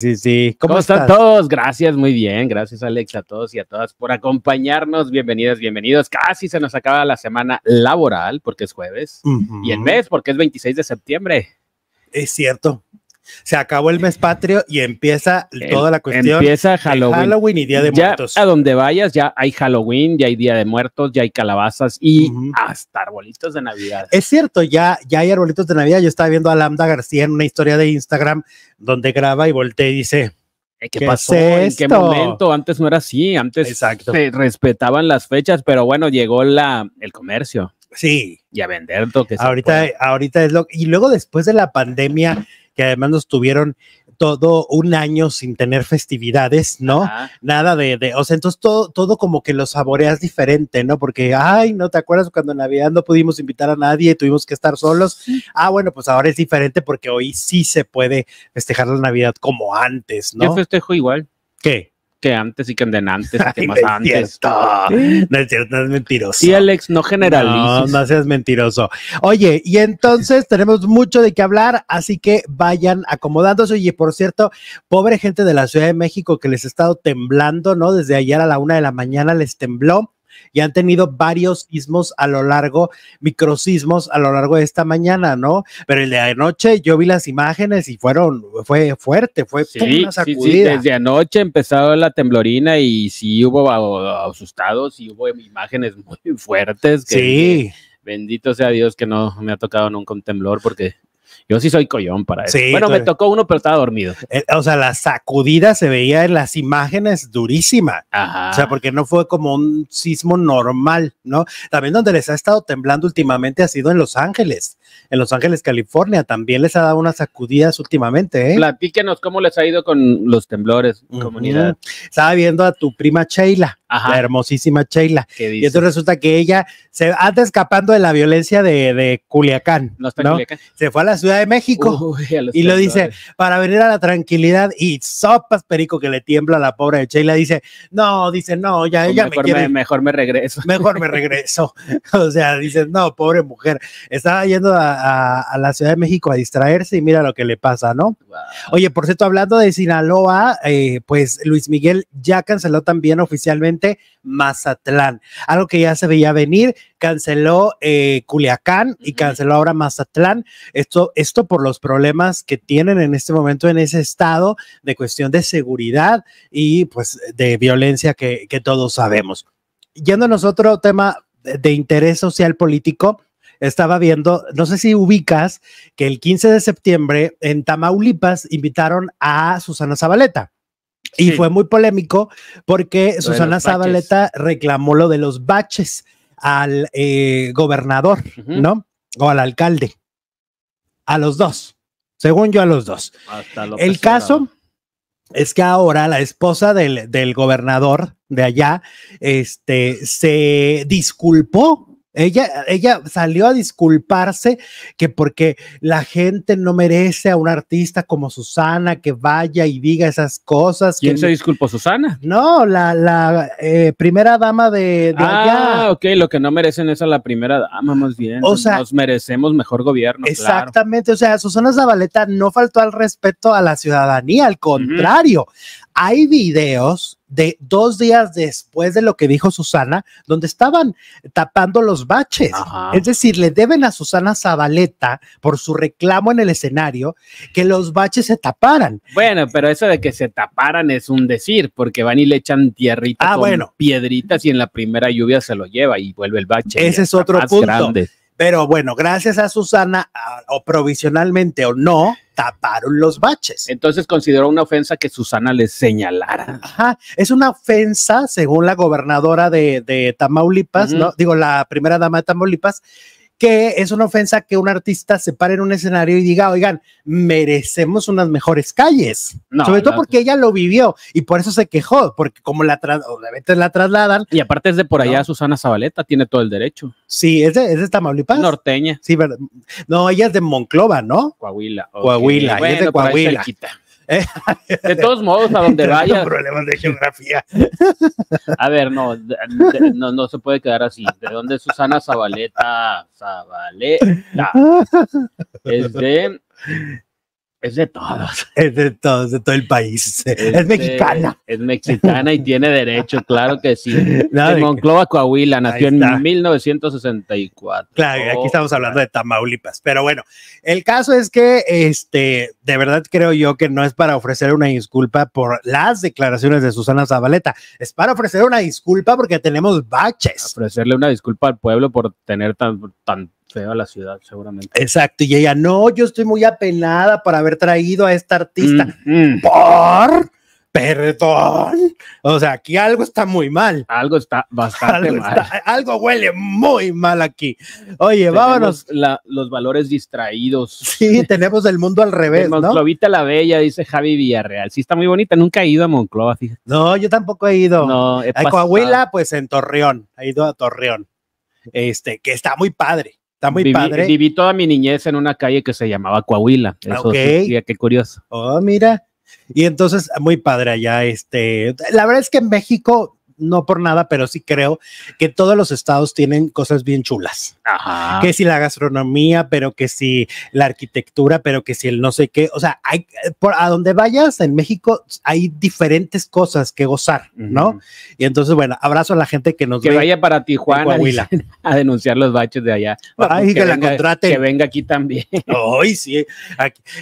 Sí, sí. ¿Cómo, están todos? Gracias, muy bien. Gracias, Alex, a todos y a todas por acompañarnos. Bienvenidas, bienvenidos. Casi se nos acaba la semana laboral porque es jueves y el mes porque es 26 de septiembre. Es cierto se acabó el mes patrio y empieza em, toda la cuestión. Empieza Halloween. Halloween y Día de ya A donde vayas, ya hay Halloween, ya hay Día de Muertos, ya hay calabazas y hasta arbolitos de Navidad. Es cierto, ya, ya hay arbolitos de Navidad. Yo estaba viendo a Lambda García en una historia de Instagram donde graba y voltea y dice. Eh, ¿Qué, pasó? ¿En qué momento? Antes no era así, antes se respetaban las fechas, pero bueno, llegó la, el comercio. Sí. Y a vender todo ahorita, ahorita es lo. Y luego después de la pandemia, que además nos tuvieron todo un año sin tener festividades, ¿no? Nada de, o sea, entonces todo, todo como que lo saboreas diferente, ¿no? Porque, ay, ¿no te acuerdas cuando en Navidad no pudimos invitar a nadie, y tuvimos que estar solos? Ah, bueno, pues ahora es diferente porque hoy sí se puede festejar la Navidad como antes, ¿no? Yo festejo igual. ¿Qué? que antes y que anden antes y que más antes. No es cierto, mentiroso. Sí, Alex, no generalices. No, no seas mentiroso. Oye, y entonces tenemos mucho de qué hablar, así que vayan acomodándose. Oye, por cierto, pobre gente de la Ciudad de México que les ha estado temblando, ¿no? Desde ayer a la una de la mañana les tembló y han tenido varios sismos a lo largo, micro sismos a lo largo de esta mañana, ¿no? Pero el de anoche yo vi las imágenes y fueron, fue fuerte, fue sí, Sí, desde anoche empezó la temblorina y sí hubo asustados y hubo imágenes muy fuertes. sí. bendito sea Dios que no me ha tocado nunca un temblor porque yo sí soy collón para eso. bueno, me tocó uno, pero estaba dormido. Eh, o sea, la sacudida se veía en las imágenes durísima. O sea, porque no fue como un sismo normal, ¿no? También donde les ha estado temblando últimamente ha sido en Los Ángeles en Los Ángeles, California, también les ha dado unas sacudidas últimamente. ¿eh? Platíquenos cómo les ha ido con los temblores, comunidad. Estaba viendo a tu prima Sheila, la hermosísima Sheila. Y entonces resulta que ella se anda escapando de la violencia de, Culiacán, no Se fue a la Ciudad de México y lo dice para venir a la tranquilidad y sopas perico que le tiembla a la pobre de Sheila. Dice, no, dice, no, ya ella mejor me, quiere, mejor me regreso. Mejor me regreso. o sea, dice, no, pobre mujer, estaba yendo a, la Ciudad de México a distraerse y mira lo que le pasa, ¿no? Oye, por cierto, hablando de Sinaloa, eh, pues Luis Miguel ya canceló también oficialmente Mazatlán, algo que ya se veía venir, canceló eh, Culiacán y canceló ahora Mazatlán, esto, esto por los problemas que tienen en este momento en ese estado de cuestión de seguridad y pues de violencia que, todos sabemos. Yendo a nosotros tema de interés social político, estaba viendo, no sé si ubicas que el 15 de septiembre en Tamaulipas invitaron a Susana Zabaleta. Y fue muy polémico porque Susana Zabaleta reclamó lo de los baches al eh, gobernador, ¿no? O al alcalde. A los dos. Según yo, a los dos. el caso es que ahora la esposa del, del gobernador de allá este, se disculpó ella, ella salió a disculparse que porque la gente no merece a un artista como Susana que vaya y diga esas cosas. ¿Quién se disculpó, Susana? No, la, la eh, primera dama de, ah, ok, lo que no merecen es a la primera dama, más bien. nos merecemos mejor gobierno. Exactamente, o sea, Susana Zabaleta no faltó al respeto a la ciudadanía, al contrario. Hay videos de dos días después de lo que dijo Susana, donde estaban tapando los baches. Es decir, le deben a Susana Zabaleta por su reclamo en el escenario que los baches se taparan. Bueno, pero eso de que se taparan es un decir, porque van y le echan tierrita ah, piedritas y en la primera lluvia se lo lleva y vuelve el bache. Ese es otro punto. Grande. Pero bueno, gracias a Susana, o provisionalmente o no, taparon los baches. Entonces consideró una ofensa que Susana les señalara. Ajá, es una ofensa, según la gobernadora de, de Tamaulipas, ¿no? Digo, la primera dama de Tamaulipas, que es una ofensa que un artista se pare en un escenario y diga, oigan, merecemos unas mejores calles. No, Sobre todo porque ella lo vivió y por eso se quejó, porque como la, obviamente la trasladan. Y aparte es de por allá, Susana Zabaleta tiene todo el derecho. Sí, es de, es de Tamaulipas. Norteña. Sí, pero, no, ella es de Monclova, ¿no? Coahuila. Coahuila, ella es de Coahuila. De todos modos, a donde vaya. problemas de geografía. A ver, no, no, se puede quedar así. ¿De dónde es Susana Zabaleta? Zabaleta. Es de es de todos. Es de todos, de todo el país. Es, este, mexicana. Es mexicana y tiene derecho, claro que sí. Monclova, Coahuila, nació en 1964. Claro, aquí estamos oh. hablando de Tamaulipas. Pero bueno, el caso es que, este, de verdad creo yo que no es para ofrecer una disculpa por las declaraciones de Susana Zabaleta. Es para ofrecer una disculpa porque tenemos baches. Ofrecerle una disculpa al pueblo por tener tan, tan feo a la ciudad, seguramente. Exacto, y ella, no, yo estoy muy apenada por haber traído a esta artista. Mm, mm. ¿Por? Perdón. O sea, aquí algo está muy mal. Algo está bastante mal. algo huele muy mal aquí. Oye, vámonos. los valores distraídos. Sí, tenemos el mundo al revés. no Monclovita la Bella, dice Javi Villarreal. Sí, está muy bonita. Nunca he ido a Monclova, No, yo tampoco he ido. No, a Coahuila, pues en Torreón. He ido a Torreón. Este, que está muy padre. Está muy padre. Viví toda mi niñez en una calle que se llamaba Coahuila. Ah, Eso sí, qué curioso. Oh, mira. Y entonces, muy padre allá, este, la verdad es que en México no por nada, pero sí creo que todos los estados tienen cosas bien chulas. Que si la gastronomía, pero que si la arquitectura, pero que si el no sé qué. O sea, hay, por a donde vayas en México hay diferentes cosas que gozar, ¿no? Y entonces, bueno, abrazo a la gente que nos Que vaya para Tijuana a denunciar los baches de allá. para que, la venga, Que venga aquí también. Hoy sí.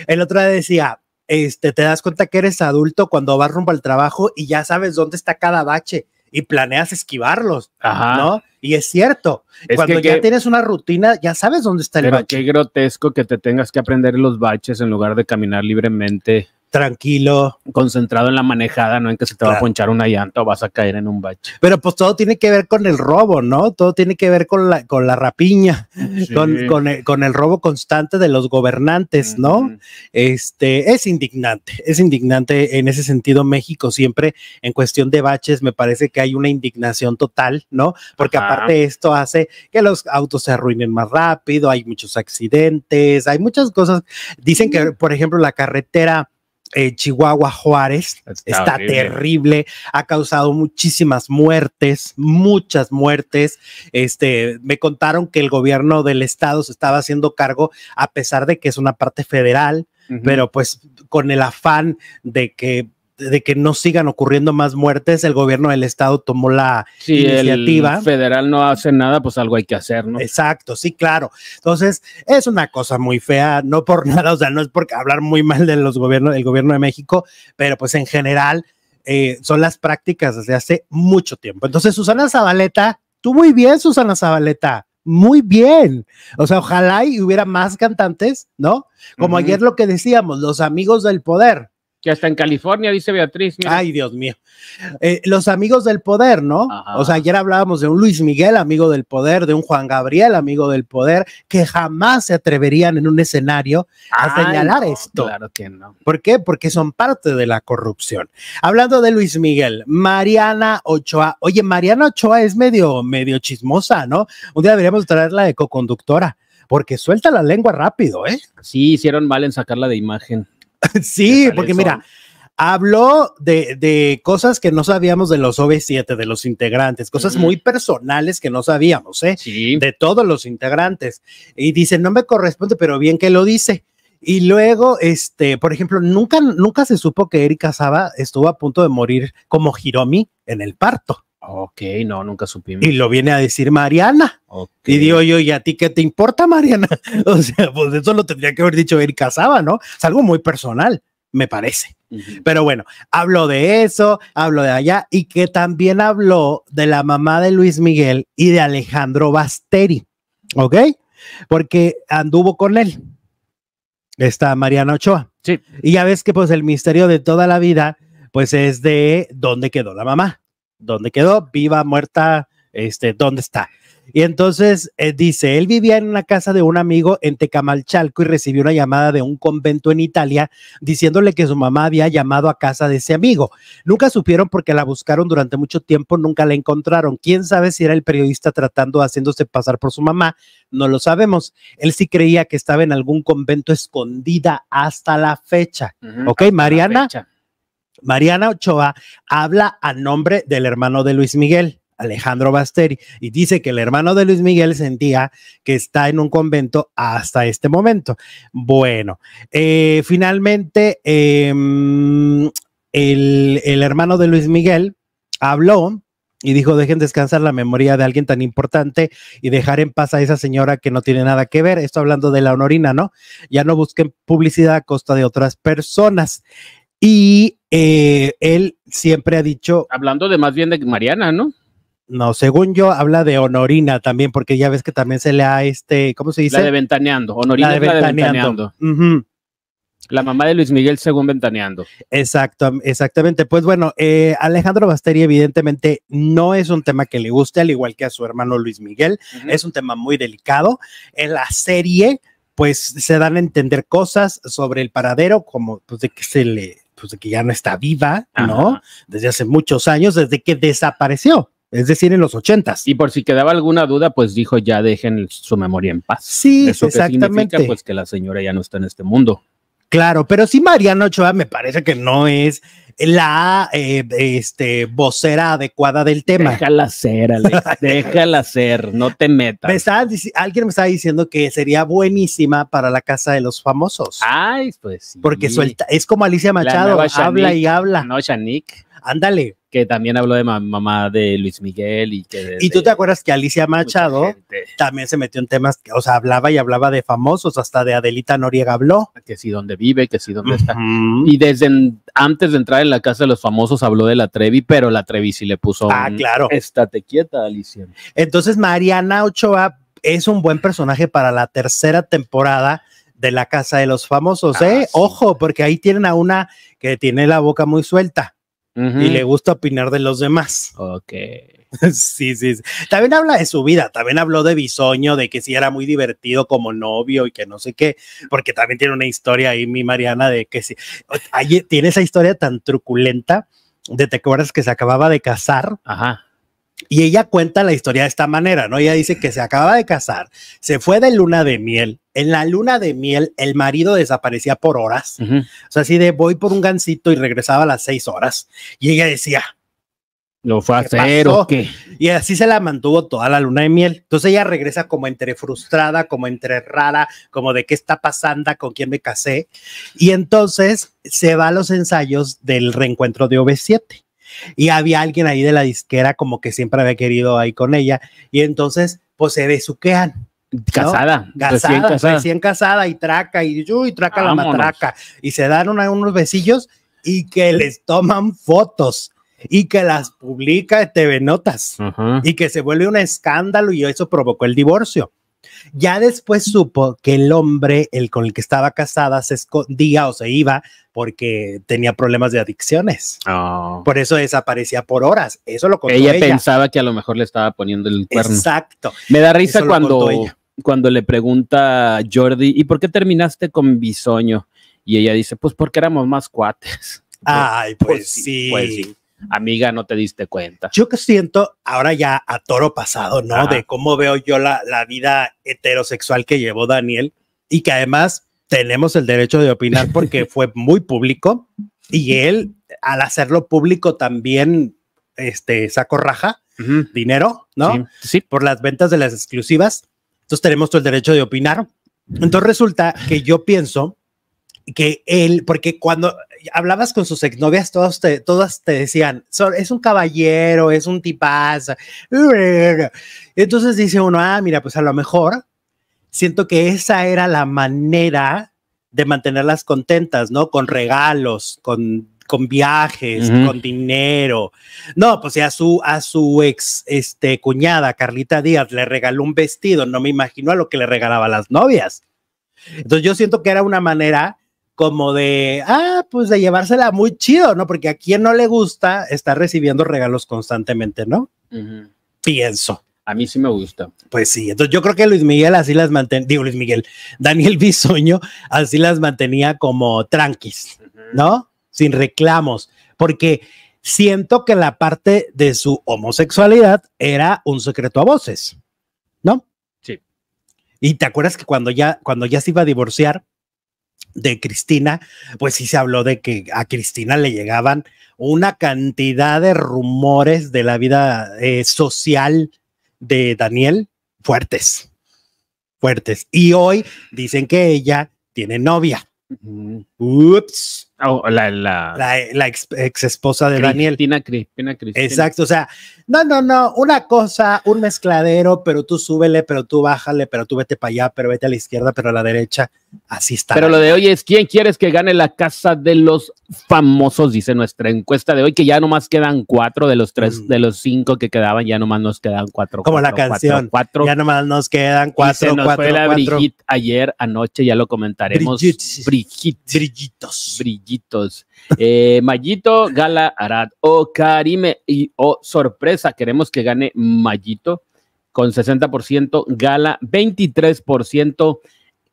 El otro día decía, este, te das cuenta que eres adulto cuando vas rumbo al trabajo y ya sabes dónde está cada bache y planeas esquivarlos, Ajá. ¿no? Y es cierto, cuando ya tienes una rutina, ya sabes dónde está el pero Qué grotesco que te tengas que aprender los baches en lugar de caminar libremente tranquilo. Concentrado en la manejada, no en que se te va a ponchar una llanta o vas a caer en un bache. Pero pues todo tiene que ver con el robo, ¿no? Todo tiene que ver con la, con la rapiña, con, el, robo constante de los gobernantes, ¿no? Este es indignante, es indignante en ese sentido México siempre en cuestión de baches me parece que hay una indignación total, ¿no? Porque aparte esto hace que los autos se arruinen más rápido, hay muchos accidentes, hay muchas cosas. Dicen que, por ejemplo, la carretera eh, Chihuahua Juárez está, terrible, ha causado muchísimas muertes, muchas muertes. Este, me contaron que el gobierno del estado se estaba haciendo cargo a pesar de que es una parte federal, pero pues con el afán de que de que no sigan ocurriendo más muertes, el gobierno del estado tomó la si iniciativa. El federal no hace nada, pues algo hay que hacer, ¿no? Exacto, sí, claro. Entonces, es una cosa muy fea, no por nada, o sea, no es porque hablar muy mal de los gobiernos, del gobierno de México, pero pues en general eh, son las prácticas desde hace mucho tiempo. Entonces, Susana Zabaleta, tú muy bien, Susana Zabaleta muy bien. O sea, ojalá y hubiera más cantantes, ¿no? Como ayer lo que decíamos, los amigos del poder que hasta en California, dice Beatriz. Ay, Dios mío. Eh, los amigos del poder, ¿no? O sea, ayer hablábamos de un Luis Miguel, amigo del poder, de un Juan Gabriel, amigo del poder, que jamás se atreverían en un escenario a señalar esto. Claro que no. ¿Por qué? Porque son parte de la corrupción. Hablando de Luis Miguel, Mariana Ochoa. Oye, Mariana Ochoa es medio, medio chismosa, ¿no? Un día deberíamos traerla de coconductora porque suelta la lengua rápido, ¿eh? Sí, hicieron mal en sacarla de imagen. sí, porque mira, habló de, cosas que no sabíamos de los OV7, de los integrantes, cosas muy personales que no sabíamos, ¿eh? De todos los integrantes. Y dice, no me corresponde, pero bien que lo dice. Y luego, este, por ejemplo, nunca, nunca se supo que Erika Saba estuvo a punto de morir como Hiromi en el parto. Ok, no, nunca supimos. Y lo viene a decir Mariana. Y digo yo, ¿y a ti qué te importa, Mariana? o sea, pues eso lo tendría que haber dicho él, Casaba, ¿no? Es algo muy personal, me parece. Pero bueno, hablo de eso, hablo de allá y que también habló de la mamá de Luis Miguel y de Alejandro Basteri, ¿ok? Porque anduvo con él, está Mariana Ochoa. Sí. Y ya ves que pues el misterio de toda la vida, pues es de dónde quedó la mamá, dónde quedó, viva, muerta, este, dónde está. Y entonces eh, dice, él vivía en una casa de un amigo en Tecamalchalco y recibió una llamada de un convento en Italia diciéndole que su mamá había llamado a casa de ese amigo. Nunca supieron porque la buscaron durante mucho tiempo, nunca la encontraron. ¿Quién sabe si era el periodista tratando, haciéndose pasar por su mamá? No lo sabemos. Él sí creía que estaba en algún convento escondida hasta la fecha. ¿Ok, Mariana? Mariana Ochoa habla a nombre del hermano de Luis Miguel. Alejandro Basteri, y dice que el hermano de Luis Miguel sentía que está en un convento hasta este momento. Bueno, eh, finalmente em, el, hermano de Luis Miguel habló y dijo, dejen descansar la memoria de alguien tan importante y dejar en paz a esa señora que no tiene nada que ver. Esto hablando de la honorina, ¿no? Ya no busquen publicidad a costa de otras personas. Y eh, él siempre ha dicho... Hablando de más bien de Mariana, ¿no? No, según yo habla de Honorina también, porque ya ves que también se le ha este, ¿cómo se dice? La de Ventaneando, Honorina de Ventaneando. La, mamá de Luis Miguel según Ventaneando. Exacto, exactamente. Pues bueno, eh, Alejandro Basteri evidentemente no es un tema que le guste, al igual que a su hermano Luis Miguel. Es un tema muy delicado. En la serie, pues se dan a entender cosas sobre el paradero, como pues, de que se le, pues de que ya no está viva, ¿no? Desde hace muchos años, desde que desapareció es decir, en los ochentas. Y por si quedaba alguna duda, pues dijo ya dejen su memoria en paz. Sí, ¿Eso exactamente. pues que la señora ya no está en este mundo. Claro, pero si Mariano Ochoa me parece que no es la eh, este, vocera adecuada del tema. Déjala ser, Alex, déjala ser, no te metas. alguien me estaba diciendo que sería buenísima para la casa de los famosos. Ay, pues sí. Porque suelta, es como Alicia Machado, habla y habla. No, Shanique. Ándale. Que también habló de mamá de Luis Miguel y que... y tú te acuerdas que Alicia Machado también se metió en temas, que, o sea, hablaba y hablaba de famosos, hasta de Adelita Noriega habló. Que sí, dónde vive, que sí, dónde está. Y desde antes de entrar en la casa de los famosos habló de la Trevi, pero la Trevi sí le puso. Ah, claro. Estate quieta, Alicia. Entonces, Mariana Ochoa es un buen personaje para la tercera temporada de la casa de los famosos, ¿eh? Ah, Ojo, porque ahí tienen a una que tiene la boca muy suelta y le gusta opinar de los demás. Ok. Sí, sí, También habla de su vida, también habló de Bisoño, de que sí era muy divertido como novio y que no sé qué, porque también tiene una historia ahí, mi Mariana, de que sí. Ahí tiene esa historia tan truculenta de te acuerdas que se acababa de casar. Ajá. Y ella cuenta la historia de esta manera, ¿no? Ella dice que se acaba de casar, se fue de luna de miel. En la luna de miel, el marido desaparecía por horas. O sea, así de voy por un gancito y regresaba a las seis horas. Y ella decía, lo fue a hacer o qué. Y así se la mantuvo toda la luna de miel. Entonces ella regresa como entre frustrada, como entre rara, como de qué está pasando, con quién me casé. Y entonces se va a los ensayos del reencuentro de OV7. Y había alguien ahí de la disquera como que siempre había querido ahí con ella. Y entonces pues se besuquean. Casada, casada, recién casada, casada y traca y, traca la matraca y se dan unos besillos y que les toman fotos y que las publica en TV Notas y que se vuelve un escándalo y eso provocó el divorcio. Ya después supo que el hombre, el con el que estaba casada, se escondía o se iba porque tenía problemas de adicciones. Ah. Por eso desaparecía por horas. Eso lo contó ella, pensaba que a lo mejor le estaba poniendo el cuerno. Exacto. Me da risa cuando, cuando le pregunta a Jordi, ¿y por qué terminaste con Bisoño? Y ella dice, pues porque éramos más cuates. Ay, Pues, pues sí. Pues amiga, no te diste cuenta. Yo que siento ahora ya a toro pasado, ¿no? De cómo veo yo la, vida heterosexual que llevó Daniel y que además tenemos el derecho de opinar porque fue muy público y él al hacerlo público también este sacó raja, dinero, ¿no? sí. Por las ventas de las exclusivas. Entonces tenemos todo el derecho de opinar. Entonces resulta que yo pienso que él, porque cuando hablabas con sus exnovias, todas te, todas te decían, es un caballero, es un tipaz Entonces dice uno, ah, mira, pues a lo mejor siento que esa era la manera de mantenerlas contentas, ¿no? Con regalos, con, con viajes, con dinero. No, pues a su, a su ex este, cuñada, Carlita Díaz, le regaló un vestido, no me imagino a lo que le regalaba las novias. Entonces yo siento que era una manera como de, ah, pues de llevársela muy chido, ¿no? Porque a quien no le gusta estar recibiendo regalos constantemente, ¿no? Pienso. A mí sí me gusta. Pues sí, entonces yo creo que Luis Miguel así las mantenía, digo Luis Miguel, Daniel Bisoño así las mantenía como tranquis, ¿no? Sin reclamos, porque siento que la parte de su homosexualidad era un secreto a voces, ¿no? Sí. Y te acuerdas que cuando ya, cuando ya se iba a divorciar, de Cristina, pues sí se habló de que a Cristina le llegaban una cantidad de rumores de la vida eh, social de Daniel fuertes, fuertes. Y hoy dicen que ella tiene novia. Ups. Ah, la, ex, esposa de Daniel. Cristina, Cristina, Exacto, o sea, no, no, no, una cosa, un mezcladero, pero tú súbele, pero tú bájale, pero tú vete para allá, pero vete a la izquierda, pero a la derecha, así está. Pero lo de hoy es, ¿quién quieres que gane la casa de los famosos? Dice nuestra encuesta de hoy, que ya nomás quedan cuatro de los tres, mm. de los cinco que quedaban, ya nomás nos quedan cuatro. Como la canción, ya nomás nos quedan cuatro, se nos fue la Brigitte ayer, anoche, ya lo comentaremos. Brigitte. Brillitos. Brillitos. Eh, Mayito, Gala, Arad o Karime. Y oh, sorpresa, queremos que gane Mayito con 60%, Gala 23%.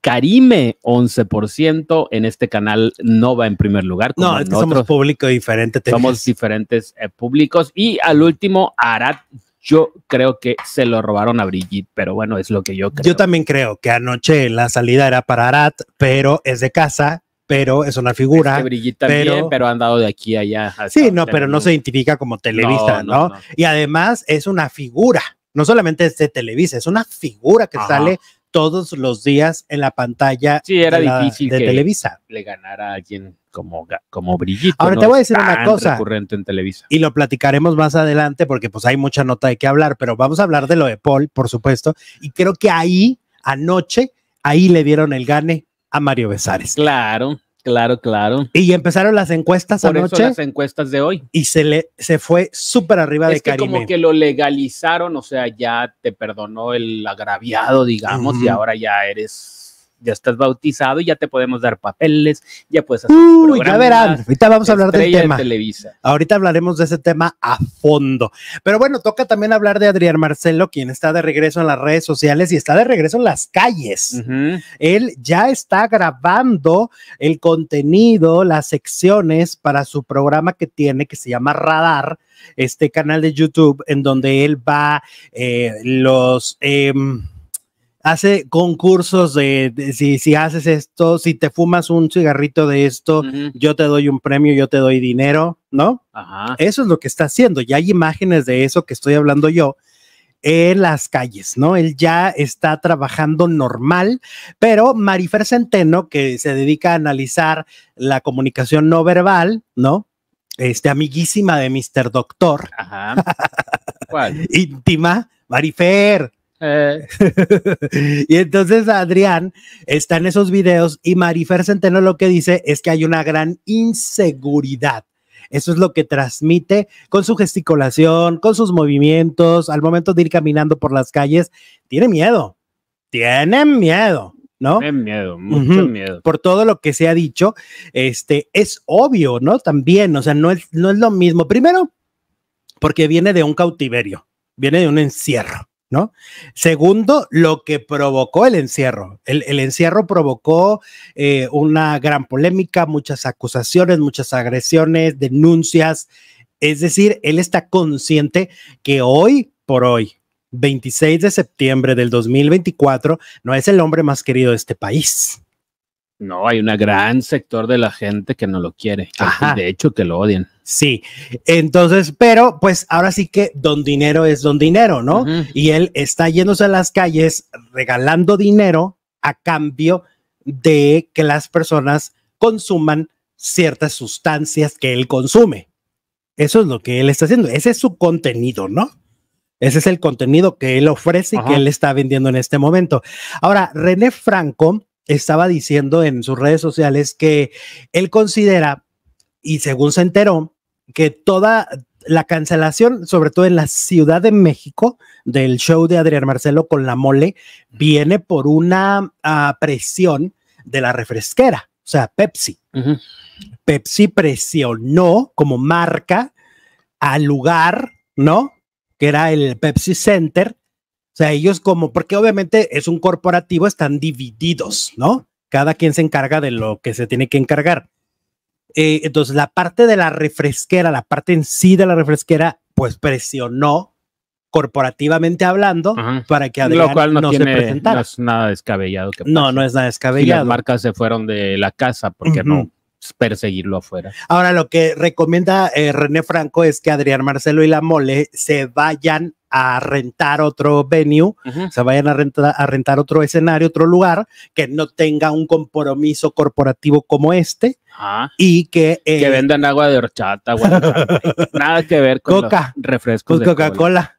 Karime 11% en este canal no va en primer lugar. no, somos público diferente. Somos diferentes eh, públicos. Y al último, Arad yo creo que se lo robaron a Brigitte, pero bueno, es lo que yo creo. Yo también creo que anoche la salida era para Arad pero es de casa pero es una figura. brillita pero, pero han dado de aquí a allá. Sí, no, pero no se identifica como Televisa, no, Y además es una figura, no solamente es de Televisa, es una figura que sale todos los días en la pantalla sí, era difícil de Televisa. Le ganara a alguien como, como brillito. Ahora te voy a decir una cosa. En Televisa. Y lo platicaremos más adelante porque pues hay mucha nota de qué hablar, pero vamos a hablar de lo de Paul, por supuesto. Y creo que ahí, anoche, ahí le dieron el gane a Mario Besares. Claro, claro, claro. Y empezaron las encuestas Por anoche. Eso las encuestas de hoy. Y se le se fue súper arriba de que como que lo legalizaron, o sea, ya te perdonó el agraviado, digamos, y ahora ya eres ya estás bautizado y ya te podemos dar papeles, ya puedes hacer. Uy, ya verán, ahorita vamos a hablar del tema. Ahorita hablaremos de ese tema a fondo. Pero bueno, toca también hablar de Adrián Marcelo, quien está de regreso en las redes sociales y está de regreso en las calles. Él ya está grabando el contenido, las secciones para su programa que tiene, que se llama Radar, este canal de YouTube, en donde él va eh, los. Em, hace concursos de, si, haces esto, si te fumas un cigarrito de esto, yo te doy un premio, yo te doy dinero, ¿no? Ajá. Eso es lo que está haciendo. Ya hay imágenes de eso que estoy hablando yo en las calles, ¿no? Él ya está trabajando normal, pero Marifer Centeno, que se dedica a analizar la comunicación no verbal, ¿no? Este, amiguísima de Mr. Doctor. Ajá. ¿Cuál? Íntima, Marifer. y entonces Adrián está en esos videos y Marifer Centeno lo que dice es que hay una gran inseguridad. Eso es lo que transmite con su gesticulación, con sus movimientos, al momento de ir caminando por las calles. Tiene miedo, tiene miedo. ¿no? Tiene miedo, mucho miedo. Por todo lo que se ha dicho, este es obvio, ¿no? También, o sea, no no es lo mismo. Primero, porque viene de un cautiverio, viene de un encierro. ¿no? Segundo, lo que provocó el encierro. El, encierro provocó eh, una gran polémica, muchas acusaciones, muchas agresiones, denuncias. Es decir, él está consciente que hoy por hoy, 26 de septiembre del 2024, no es el hombre más querido de este país. No, hay un gran sector de la gente que no lo quiere, de hecho que lo odian. Sí, entonces, pero pues ahora sí que don dinero es don dinero, ¿no? Y él está yéndose a las calles regalando dinero a cambio de que las personas consuman ciertas sustancias que él consume. Eso es lo que él está haciendo. Ese es su contenido, ¿no? Ese es el contenido que él ofrece y que él está vendiendo en este momento. Ahora, René Franco estaba diciendo en sus redes sociales que él considera, y según se enteró, que toda la cancelación, sobre todo en la Ciudad de México, del show de Adrián Marcelo con la mole, viene por una ah, presión de la refresquera, o sea, Pepsi. Pepsi presionó como marca al lugar, ¿no? Que era el Pepsi Center. O sea, ellos como, porque obviamente es un corporativo, están divididos, ¿no? Cada quien se encarga de lo que se tiene que encargar. Eh, entonces, la parte de la refresquera, la parte en sí de la refresquera, pues presionó corporativamente hablando para que Adrián Lo cual no, tiene, se presentara. No es nada descabellado. Que no, no es nada descabellado. Y las marcas se fueron de la casa porque no perseguirlo afuera. Ahora, lo que recomienda eh, René Franco es que Adrián Marcelo y la Mole se vayan a rentar otro venue, se vayan a, rentar, a rentar otro escenario, otro lugar, que no tenga un compromiso corporativo como este. Ah. Y que. Eh, que vendan agua de horchata, Nada que ver con Coca. refrescos. Pues Coca-Cola.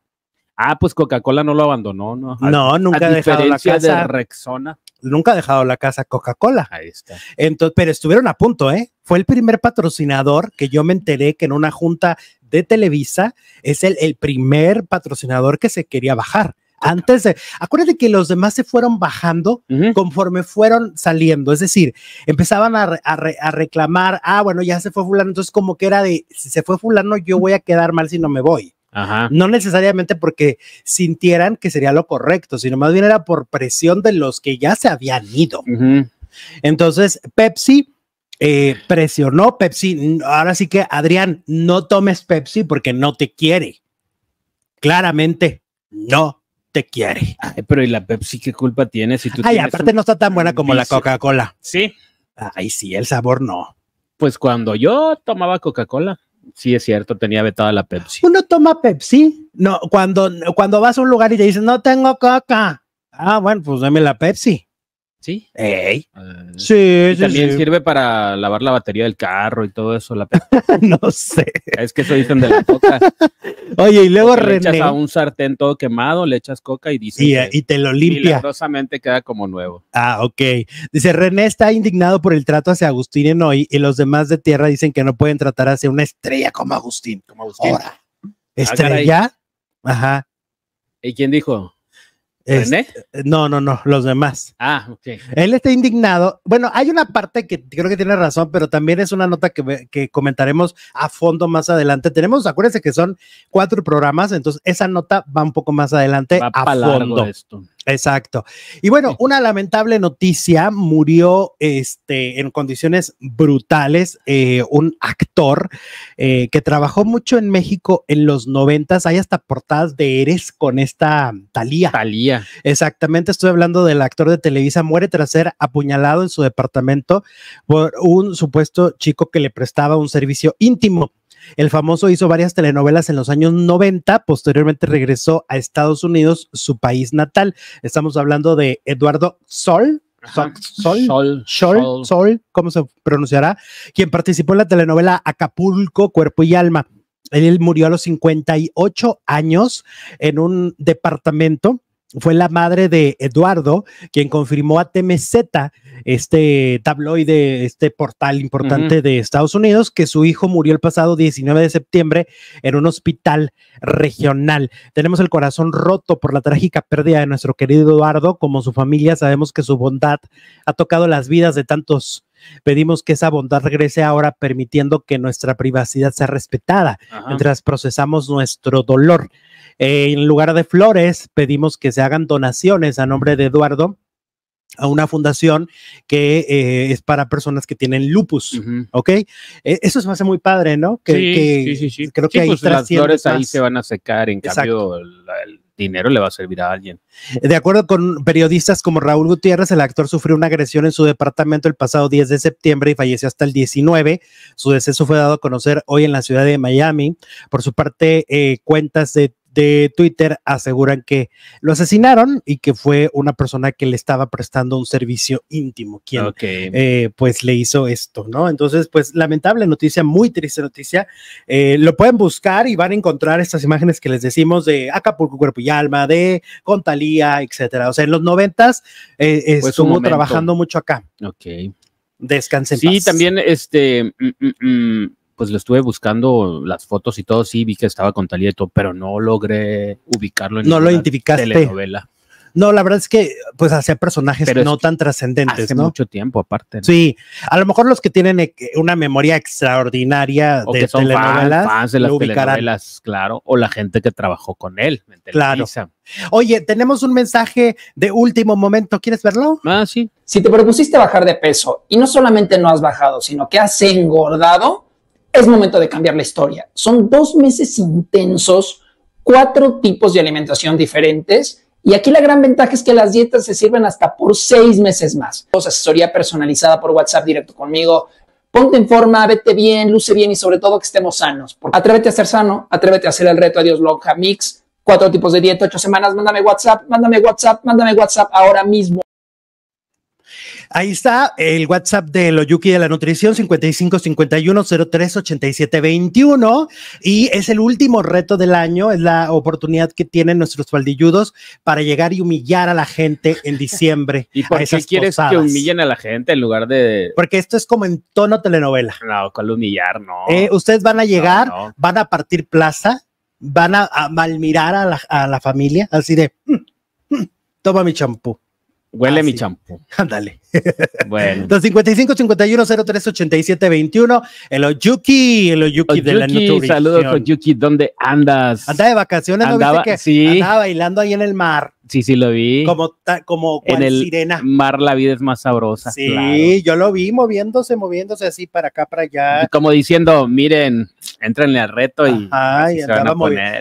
Ah, pues Coca-Cola no lo abandonó, ¿no? no, nunca ha la casa. Rexona nunca ha dejado la casa Coca-Cola. Entonces, pero estuvieron a punto, ¿eh? Fue el primer patrocinador que yo me enteré que en una junta de Televisa es el, primer patrocinador que se quería bajar. Antes de, acuérdate que los demás se fueron bajando conforme fueron saliendo, es decir, empezaban a, a, reclamar, ah, bueno, ya se fue fulano, entonces como que era de, si se fue fulano, yo voy a quedar mal si no me voy. No necesariamente porque sintieran que sería lo correcto, sino más bien era por presión de los que ya se habían ido. Entonces, Pepsi eh, presionó Pepsi. Ahora sí que, Adrián, no tomes Pepsi porque no te quiere. Claramente, no te quiere. pero ¿y la Pepsi qué culpa tiene si tú Ay, aparte no está tan buena como la Coca-Cola. Sí. Ay, sí, el sabor no. Pues cuando yo tomaba Coca-Cola sí es cierto, tenía vetada la Pepsi. Uno toma Pepsi, no, cuando, cuando vas a un lugar y te dicen, no tengo coca. Ah, bueno, pues dame la Pepsi. ¿Sí? Ey. Eh, sí, También sirve para lavar la batería del carro y todo eso. no sé. Es que eso dicen de la coca. Oye, y luego René. Le echas a un sartén todo quemado, le echas coca y dice. Y, te lo limpia. Milagrosamente queda como nuevo. Ah, ok. Dice René está indignado por el trato hacia Agustín en hoy y los demás de tierra dicen que no pueden tratar hacia una estrella como Agustín. Ahora. Ah, estrella. Ajá. ¿Y quién dijo? Este, eh, no, no, no, los demás. Ah, ok. Él está indignado. Bueno, hay una parte que creo que tiene razón, pero también es una nota que, que comentaremos a fondo más adelante. Tenemos, acuérdense que son cuatro programas, entonces esa nota va un poco más adelante va a fondo. esto. Exacto. Y bueno, una lamentable noticia, murió este, en condiciones brutales eh, un actor eh, que trabajó mucho en México en los noventas, hay hasta portadas de Eres con esta Talía. Talía. Exactamente, estoy hablando del actor de Televisa, muere tras ser apuñalado en su departamento por un supuesto chico que le prestaba un servicio íntimo. El famoso hizo varias telenovelas en los años 90, posteriormente regresó a Estados Unidos, su país natal. Estamos hablando de Eduardo Sol, Sol Sol, Sol, Sol, ¿cómo se pronunciará? Quien participó en la telenovela Acapulco, Cuerpo y Alma. Él murió a los 58 años en un departamento fue la madre de Eduardo quien confirmó a TMZ, este tabloide, este portal importante de Estados Unidos, que su hijo murió el pasado 19 de septiembre en un hospital regional. Tenemos el corazón roto por la trágica pérdida de nuestro querido Eduardo. Como su familia, sabemos que su bondad ha tocado las vidas de tantos Pedimos que esa bondad regrese ahora permitiendo que nuestra privacidad sea respetada mientras procesamos nuestro dolor. en lugar de flores, pedimos que se hagan donaciones a nombre de Eduardo a una fundación que eh, es para personas que tienen lupus, ¿ok? E, eso se me hace muy padre, ¿no? Que, sí, sí, sí, Creo que ahí pues, las flores ahí se van a secar, en cambio el, dinero le va a servir a alguien. De acuerdo con periodistas como Raúl Gutiérrez, el actor sufrió una agresión en su departamento el pasado 10 de septiembre y falleció hasta el 19. Su deceso fue dado a conocer hoy en la ciudad de Miami. Por su parte, eh, cuentas de de Twitter aseguran que lo asesinaron y que fue una persona que le estaba prestando un servicio íntimo quien eh, pues le hizo esto, ¿no? Entonces, pues lamentable noticia, muy triste noticia. Eh, lo pueden buscar y van a encontrar estas imágenes que les decimos de Acapulco, Cuerpo y Alma, de Contalía, etcétera. O sea, en los noventas eh, estuvo trabajando mucho acá. Ok. Descansen. Sí, también este... Mm, mm, mm, pues lo estuve buscando las fotos y todo, sí vi que estaba con todo, pero no logré ubicarlo en no lo identificaste. telenovela. No, la verdad es que pues hacía personajes no tan trascendentes, hace mucho tiempo aparte. Sí, a lo mejor los que tienen una memoria extraordinaria de son telenovelas, fans, de las telenovelas, claro, o la gente que trabajó con él. claro. Oye, tenemos un mensaje de último momento, ¿quieres verlo? Ah, sí. Si te propusiste bajar de peso y no solamente no has bajado, sino que has engordado, es momento de cambiar la historia. Son dos meses intensos, cuatro tipos de alimentación diferentes. Y aquí la gran ventaja es que las dietas se sirven hasta por seis meses más. Asesoría personalizada por WhatsApp directo conmigo. Ponte en forma, vete bien, luce bien y sobre todo que estemos sanos. Atrévete a ser sano, atrévete a hacer el reto Adiós Lonja Mix. Cuatro tipos de dieta, ocho semanas. Mándame WhatsApp, mándame WhatsApp, mándame WhatsApp ahora mismo. Ahí está el WhatsApp de yuki de la Nutrición, 55 51 Y es el último reto del año, es la oportunidad que tienen nuestros faldilludos para llegar y humillar a la gente en diciembre. ¿Y por qué quieres que humillen a la gente en lugar de.? Porque esto es como en tono telenovela. No, con humillar, no. Eh, ustedes van a llegar, van a partir plaza, van a, malmirar a la, familia, así de. Mm, mm, toma mi champú Huele ah, mi champú. Ándale. Bueno. 255 51 03 87 21. El Oyuki, el Oyuki, de la nutrición. Saludos, Oyuki. ¿Dónde andas? Anda de vacaciones, ¿no viste que sí. andaba bailando ahí en el mar. Sí, sí, lo vi. Como, en el sirena. mar la vida es más sabrosa. Sí, yo lo vi moviéndose, moviéndose así para acá, para allá. Como diciendo, miren, entrenle al reto y,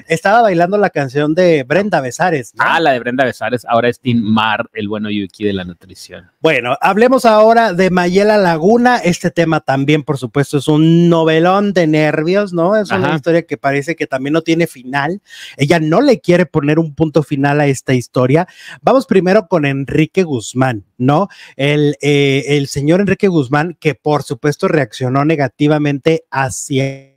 Estaba bailando la canción de Brenda Besares. Ah, la de Brenda Besares. Ahora es Tim Mar, el bueno Yuki de la nutrición. Bueno, hablemos ahora de Mayela Laguna. Este tema también, por supuesto, es un novelón de nervios, ¿no? Es una historia que parece que también no tiene final. Ella no le quiere poner un punto final a esta historia Vamos primero con Enrique Guzmán, ¿no? El, eh, el señor Enrique Guzmán, que por supuesto reaccionó negativamente hacia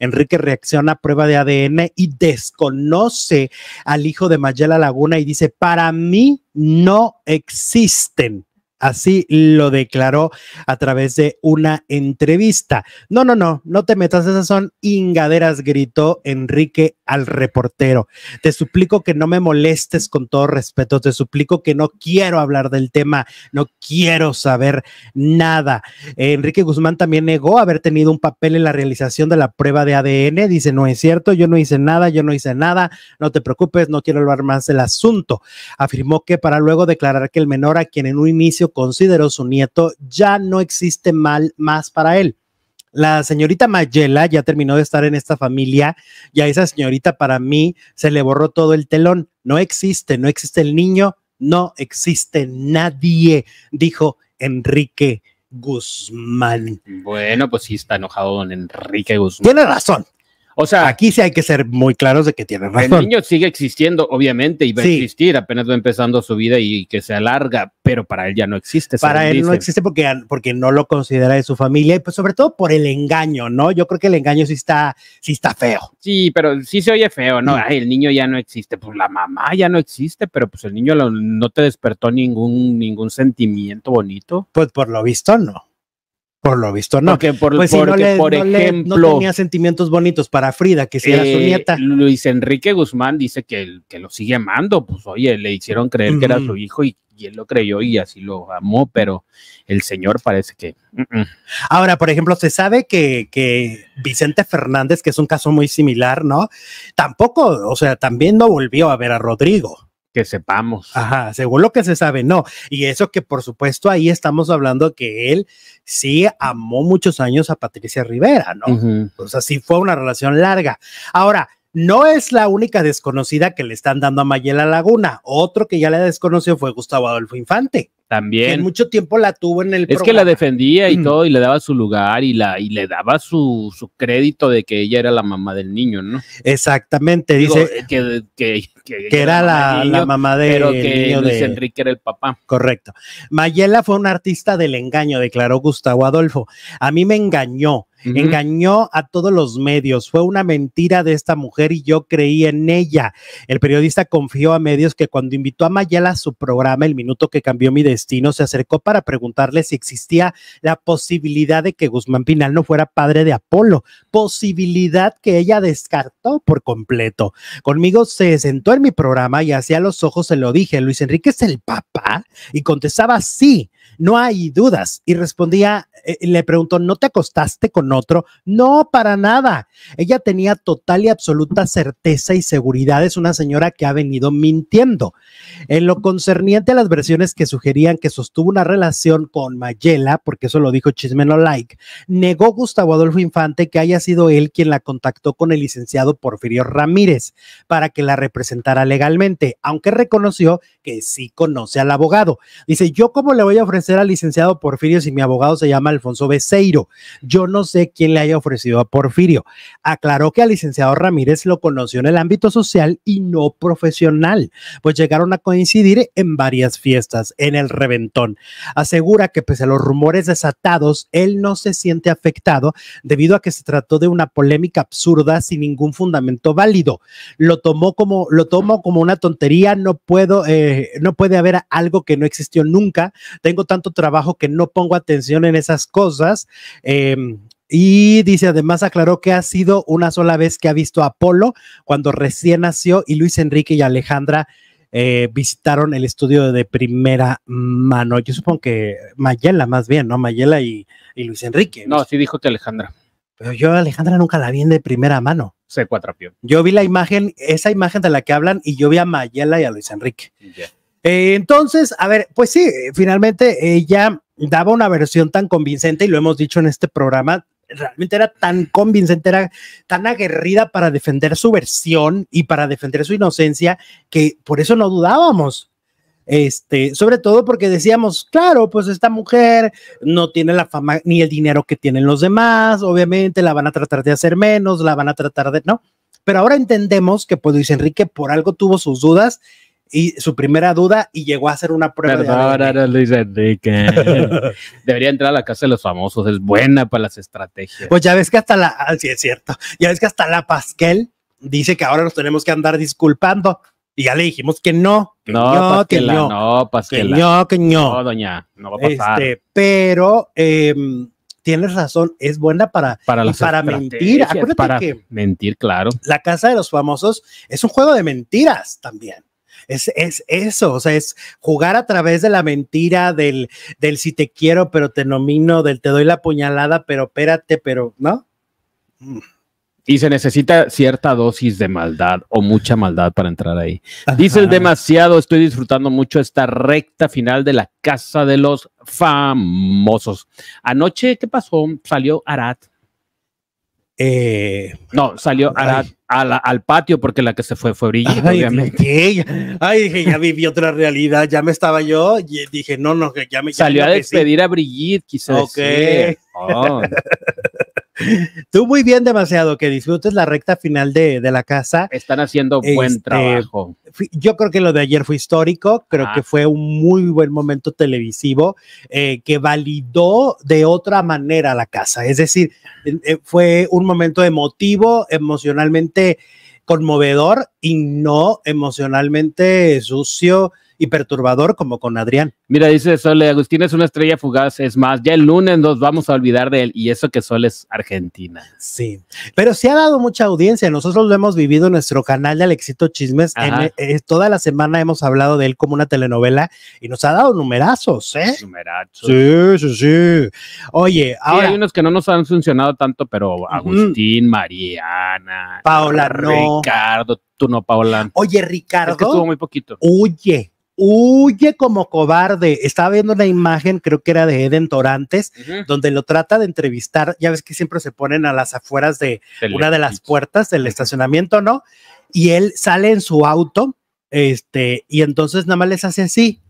Enrique reacciona a prueba de ADN y desconoce al hijo de Mayela Laguna y dice, para mí no existen. Así lo declaró a través de una entrevista. No, no, no, no te metas, esas son ingaderas, gritó Enrique al reportero. Te suplico que no me molestes con todo respeto, te suplico que no quiero hablar del tema, no quiero saber nada. Enrique Guzmán también negó haber tenido un papel en la realización de la prueba de ADN. Dice, no es cierto, yo no hice nada, yo no hice nada, no te preocupes, no quiero hablar más del asunto. Afirmó que para luego declarar que el menor a quien en un inicio consideró su nieto, ya no existe mal más para él. La señorita Mayela ya terminó de estar en esta familia y a esa señorita para mí se le borró todo el telón. No existe, no existe el niño, no existe nadie, dijo Enrique Guzmán. Bueno, pues sí está enojado don Enrique Guzmán. Tiene razón, o sea, aquí sí hay que ser muy claros de que tiene razón. El niño sigue existiendo, obviamente, y va a existir, apenas va empezando su vida y, que se alarga, pero para él ya no existe. Para él no existe porque, porque no lo considera de su familia, y pues sobre todo por el engaño, ¿no? Yo creo que el engaño sí está, sí está feo. Sí, pero sí se oye feo, ¿no? el niño ya no existe, pues la mamá ya no existe, pero pues el niño no te despertó ningún, ningún sentimiento bonito. Pues por lo visto, no. Por lo visto, no. Porque, por, pues no ejemplo. no tenía sentimientos bonitos para Frida, que si era su eh, nieta. Luis Enrique Guzmán dice que, lo sigue amando. Pues oye, le hicieron creer que era su hijo y, él lo creyó y así lo amó, pero el señor parece que. Ahora, por ejemplo, se sabe que, que Vicente Fernández, que es un caso muy similar, ¿no? Tampoco, o sea, también no volvió a ver a Rodrigo que sepamos. Ajá, según lo que se sabe, no. Y eso que por supuesto ahí estamos hablando que él sí amó muchos años a Patricia Rivera, ¿no? Pues así sí fue una relación larga. Ahora, no es la única desconocida que le están dando a Mayela Laguna. Otro que ya la desconoció fue Gustavo Adolfo Infante. También. Que mucho tiempo la tuvo en el. Es que la defendía y mm. todo, y le daba su lugar y, la, y le daba su, crédito de que ella era la mamá del niño, ¿no? Exactamente, dice. Que, era la, mamá, de. que niño Enrique era el papá. Correcto. Mayela fue un artista del engaño, declaró Gustavo Adolfo. A mí me engañó. Engañó a todos los medios. Fue una mentira de esta mujer y yo creí en ella. El periodista confió a medios que cuando invitó a Mayela a su programa, El Minuto que Cambió Mi destino se acercó para preguntarle si existía la posibilidad de que Guzmán Pinal no fuera padre de Apolo, posibilidad que ella descartó por completo. Conmigo se sentó en mi programa y hacia los ojos se lo dije, Luis Enrique es el papá y contestaba sí, no hay dudas y respondía, eh, le preguntó, ¿no te acostaste con otro? No, para nada. Ella tenía total y absoluta certeza y seguridad, es una señora que ha venido mintiendo. En lo concerniente a las versiones que sugería que sostuvo una relación con Mayela, porque eso lo dijo Chisme Like, negó Gustavo Adolfo Infante que haya sido él quien la contactó con el licenciado Porfirio Ramírez para que la representara legalmente, aunque reconoció que sí conoce al abogado. Dice, yo cómo le voy a ofrecer al licenciado Porfirio si mi abogado se llama Alfonso Beceiro. Yo no sé quién le haya ofrecido a Porfirio. Aclaró que al licenciado Ramírez lo conoció en el ámbito social y no profesional, pues llegaron a coincidir en varias fiestas. En el reventón. Asegura que pese a los rumores desatados, él no se siente afectado debido a que se trató de una polémica absurda sin ningún fundamento válido. Lo tomó como, lo como una tontería, no puedo, eh, no puede haber algo que no existió nunca. Tengo tanto trabajo que no pongo atención en esas cosas. Em, y dice, además aclaró que ha sido una sola vez que ha visto a Apolo cuando recién nació y Luis Enrique y Alejandra eh, visitaron el estudio de primera mano. Yo supongo que Mayela, más bien, ¿no? Mayela y, Luis Enrique. No, sí dijo que Alejandra. Pero yo Alejandra nunca la vi de primera mano. Se cuatrapió. Yo vi la imagen, esa imagen de la que hablan, y yo vi a Mayela y a Luis Enrique. Eh, entonces, a ver, pues sí, eh, finalmente ella daba una versión tan convincente y lo hemos dicho en este programa, realmente era tan convincente, era tan aguerrida para defender su versión y para defender su inocencia que por eso no dudábamos. Este, sobre todo porque decíamos, claro, pues esta mujer no tiene la fama ni el dinero que tienen los demás, obviamente la van a tratar de hacer menos, la van a tratar de, ¿no? Pero ahora entendemos que pues Luis Enrique por algo tuvo sus dudas y su primera duda y llegó a hacer una prueba. Perdón, Luis Enrique. Debería entrar a la casa de los famosos, es buena para las estrategias. Pues ya ves que hasta la, ah, sí es cierto, ya ves que hasta la Pasquel dice que ahora nos tenemos que andar disculpando. Y ya le dijimos que no. no, que no, no, Que no, que no. doña, no va a pasar. Este, pero em, tienes razón, es buena para, para, mentir. Acuérdate que mentir, claro. La Casa de los Famosos es un juego de mentiras también es, eso, o sea, es jugar a través de la mentira, del, del si te quiero, pero te nomino, del te doy la puñalada, pero espérate, pero, ¿no? Y se necesita cierta dosis de maldad o mucha maldad para entrar ahí. Dice el demasiado, estoy disfrutando mucho esta recta final de la Casa de los Famosos. Anoche, ¿qué pasó? Salió Arat eh, no, salió al patio porque la que se fue fue Brigitte, obviamente. ay, dije, ya viví otra realidad, ya me estaba yo, y dije, no, no, que ya me... salió a despedir a Brigitte, quizás. Ok. Oh. Tú muy bien, demasiado, que disfrutes la recta final de, la casa. Están haciendo buen este, trabajo. Yo creo que lo de ayer fue histórico, creo ah. que fue un muy buen momento televisivo eh, que validó de otra manera la casa. Es decir, eh, eh, fue un momento emotivo, emocionalmente conmovedor y no emocionalmente sucio y perturbador como con Adrián. Mira, dice Sole, Agustín es una estrella fugaz, es más, ya el lunes nos vamos a olvidar de él y eso que Sol es argentina. Sí, pero se ha dado mucha audiencia, nosotros lo hemos vivido en nuestro canal de Alexito Chismes, e, toda la semana hemos hablado de él como una telenovela y nos ha dado numerazos, ¿eh? Numerazos. Sí, sí, sí. Oye, ahora... Hay unos que no nos han funcionado tanto, pero Agustín, Mariana, Paola, Ricardo, no, Paola. Oye, Ricardo. Es que muy poquito. Oye, huye como cobarde. Estaba viendo una imagen, creo que era de Eden Torantes, donde lo trata de entrevistar. Ya ves que siempre se ponen a las afueras de una de las puertas del estacionamiento, ¿no? Y él sale en su auto, este, y entonces nada más les hace así.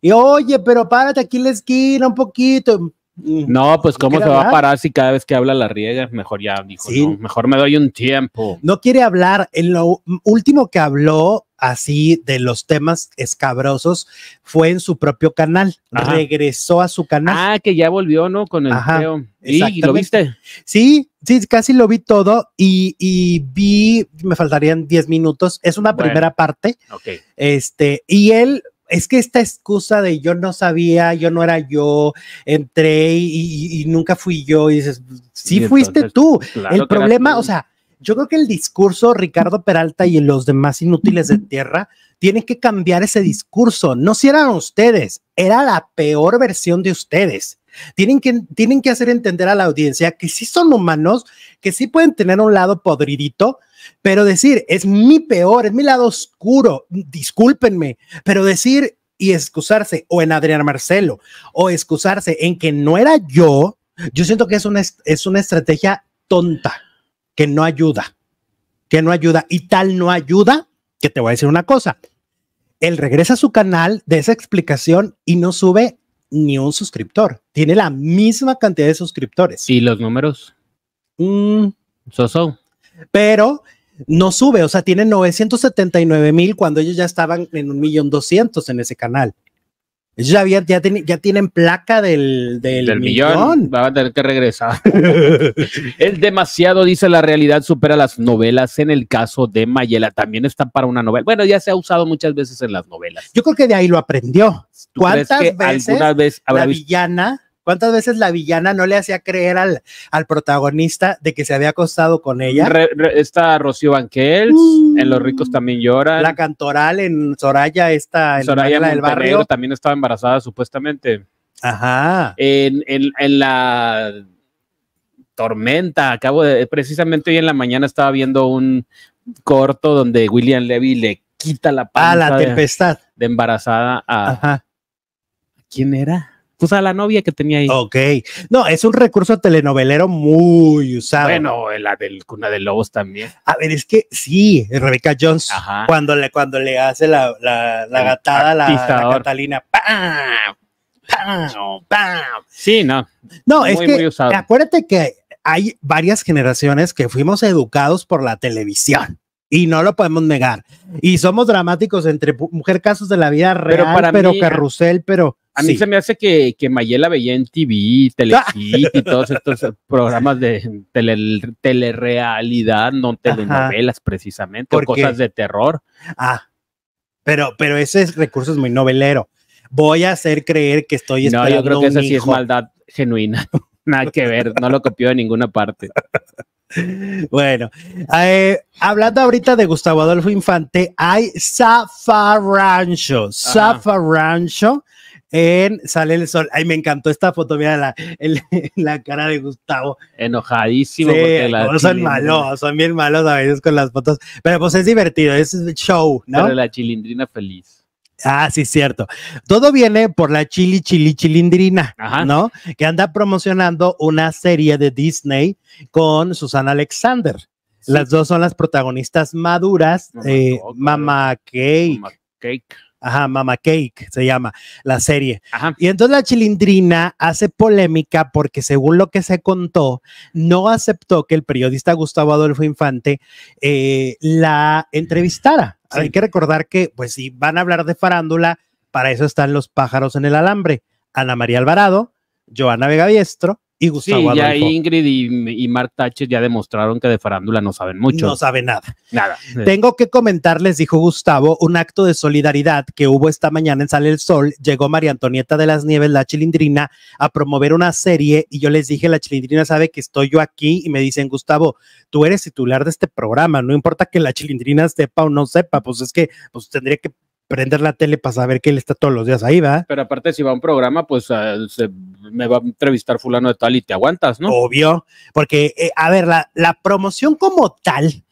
Y oye, pero párate aquí en la esquina un poquito. No, pues cómo se va a parar si cada vez que habla la riega, mejor ya dijo, mejor me doy un tiempo. No quiere hablar, en lo último que habló así de los temas escabrosos fue en su propio canal, regresó a su canal. Ah, que ya volvió, ¿no? Con el video. ¿Y lo viste? Sí, sí, casi lo vi todo y, vi, me faltarían 10 minutos, es una primera parte. Ok. Este, y él es que esta excusa de yo no sabía, yo no era yo, entré y, nunca fui yo, y dices, sí fuiste tú. el problema, o sea, yo creo que el discurso Ricardo Peralta y los demás inútiles de tierra tienen que cambiar ese discurso. No si eran ustedes, era la peor versión de ustedes. Tienen que, tienen que hacer entender a la audiencia que sí son humanos, que sí pueden tener un lado podridito, pero decir, es mi peor, es mi lado oscuro, discúlpenme, pero decir y excusarse o en Adrián Marcelo o excusarse en que no era yo, yo siento que es una, es una estrategia tonta, que no ayuda, que no ayuda y tal no ayuda, que te voy a decir una cosa, él regresa a su canal de esa explicación y no sube ni un suscriptor. Tiene la misma cantidad de suscriptores. ¿Y los números? Mm. Pero no sube, o sea, tiene 979 mil cuando ellos ya estaban en un millón doscientos en ese canal ya, tienen placa del, millón. Va a tener que regresar. Es demasiado, dice, la realidad supera las novelas. En el caso de Mayela, también está para una novela. Bueno, ya se ha usado muchas veces en las novelas. Yo creo que de ahí lo aprendió. ¿Cuántas veces vez la villana ¿Cuántas veces la villana no le hacía creer al, protagonista de que se había acostado con ella? está Rocío Banquels, en Los Ricos mm. también lloran. La cantoral en Soraya, esta en Soraya la del barrio. También estaba embarazada supuestamente. Ajá. En, la tormenta, acabo de, precisamente hoy en la mañana estaba viendo un corto donde William Levy le quita la pata. ah, la tempestad. De, de embarazada a... Ajá. ¿Quién era? pues a la novia que tenía ahí. Ok. No, es un recurso telenovelero muy usado. Bueno, la del Cuna de Lobos también. A ver, es que sí, Rebeca Jones, cuando le, cuando le hace la, la, la gatada, la, Catalina, ¡pam! ¡pam! Sí, no. No, es que acuérdate que hay varias generaciones que fuimos educados por la televisión y no lo podemos negar. Y somos dramáticos entre mujer casos de la vida real, pero, carrusel, eh, pero a mí se me hace que, Mayela veía en TV, Telehit y todos estos programas de tele, telerealidad, no telenovelas precisamente, o cosas de terror. Ah, pero, pero ese recurso es muy novelero. Voy a hacer creer que estoy No, yo creo que esa sí es maldad genuina. Nada que ver, no lo copió de ninguna parte. Bueno, eh, hablando ahorita de Gustavo Adolfo Infante, hay Zafarrancho. Zafarrancho en Sale el Sol. Ay, me encantó esta foto, mira la, la cara de Gustavo. Enojadísimo. porque son malos, son bien malos a veces con las fotos, pero pues es divertido, es el show, ¿no? la chilindrina feliz. Ah, sí, cierto. Todo viene por la Chili Chili Chilindrina, ¿no? Que anda promocionando una serie de Disney con Susana Alexander. Las dos son las protagonistas maduras, Mamá eh, Mama Cake Ajá, Mama Cake se llama la serie. Y entonces la chilindrina hace polémica porque según lo que se contó, no aceptó que el periodista Gustavo Adolfo Infante eh, la entrevistara. Hay que recordar que, pues si van a hablar de farándula, para eso están los pájaros en el alambre. Ana María Alvarado, Joana Vega y Gustavo sí, ya Ingrid y, Marta Mark ya demostraron que de farándula no saben mucho. No saben nada. Nada. Tengo que comentarles, dijo Gustavo, un acto de solidaridad que hubo esta mañana en Sale el Sol. Llegó María Antonieta de las Nieves, la chilindrina, a promover una serie y yo les dije, la chilindrina sabe que estoy yo aquí y me dicen, Gustavo, tú eres titular de este programa, no importa que la chilindrina sepa o no sepa, pues es que pues tendría que prender la tele para saber que él está todos los días ahí, ¿verdad? Pero aparte, si va a un programa, pues ah, me va a entrevistar fulano de tal y te aguantas, ¿no? Obvio, porque, eh, a ver, la, promoción como tal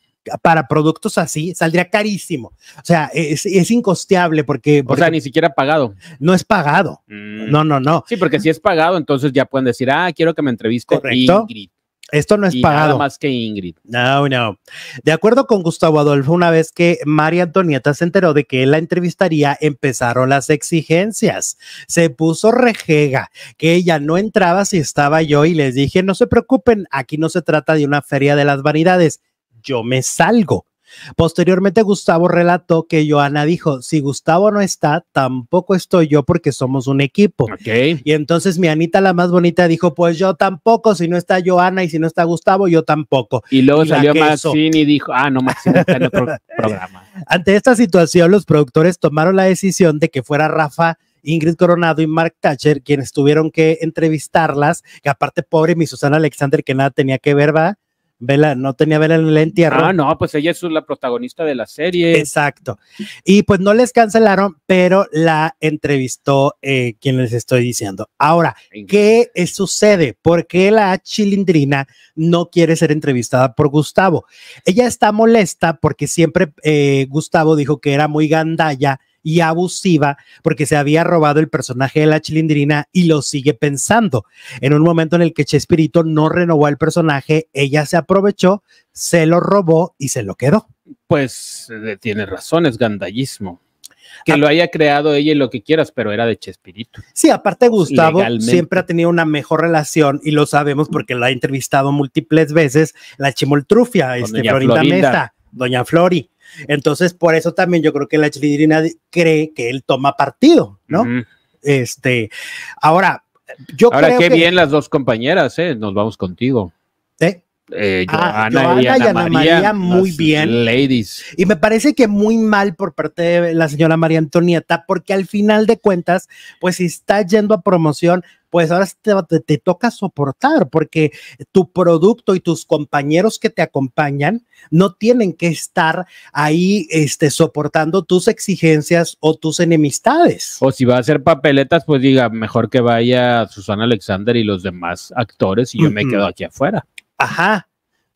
para productos así saldría carísimo. O sea, es, es incosteable porque, O sea, ni siquiera pagado. No es pagado. Mm. No, no, no. Sí, porque si es pagado, entonces ya pueden decir, ah, quiero que me entreviste. Correcto. grito. Esto no es pagado. Nada más que Ingrid. No, no. De acuerdo con Gustavo Adolfo, una vez que María Antonieta se enteró de que él la entrevistaría, empezaron las exigencias. Se puso rejega, que ella no entraba si estaba yo y les dije, no se preocupen, aquí no se trata de una feria de las vanidades yo me salgo. Posteriormente, Gustavo relató que Joana dijo, si Gustavo no está, tampoco estoy yo porque somos un equipo. Y entonces mi Anita, la más bonita, dijo, pues yo tampoco, si no está Joana y si no está Gustavo, yo tampoco. Y luego salió Maxine y dijo, ah, no, Maxine está en otro programa. Ante esta situación, los productores tomaron la decisión de que fuera Rafa Ingrid Coronado y Mark Thatcher, quienes tuvieron que entrevistarlas, que aparte pobre mi Susana Alexander, que nada tenía que ver, va. Vela, no tenía Vela en el entierro. Ah, no, pues ella es la protagonista de la serie. Exacto. Y pues no les cancelaron, pero la entrevistó eh, quien les estoy diciendo. Ahora, ¿qué sucede? ¿Por qué la chilindrina no quiere ser entrevistada por Gustavo? Ella está molesta porque siempre eh, Gustavo dijo que era muy gandalla y abusiva porque se había robado el personaje de la chilindrina y lo sigue pensando. En un momento en el que Chespirito no renovó el personaje, ella se aprovechó, se lo robó y se lo quedó. Pues eh, tiene razón, es gandallismo. Que lo haya creado ella y lo que quieras, pero era de Chespirito. Sí, aparte Gustavo siempre ha tenido una mejor relación y lo sabemos porque la ha entrevistado múltiples veces la chimoltrufia, este, Florinda, Doña Flori entonces, por eso también yo creo que la chilindrina cree que él toma partido, ¿no? Este, ahora, yo ahora, creo qué que... bien las dos compañeras, ¿eh? Nos vamos contigo. ¿Eh? eh ah, y, Ana y María, muy bien. Ladies. Y me parece que muy mal por parte de la señora María Antonieta, porque al final de cuentas, pues está yendo a promoción pues ahora te, toca soportar porque tu producto y tus compañeros que te acompañan no tienen que estar ahí este, soportando tus exigencias o tus enemistades. O si va a hacer papeletas, pues diga, mejor que vaya Susana Alexander y los demás actores y yo me quedo aquí afuera. Ajá.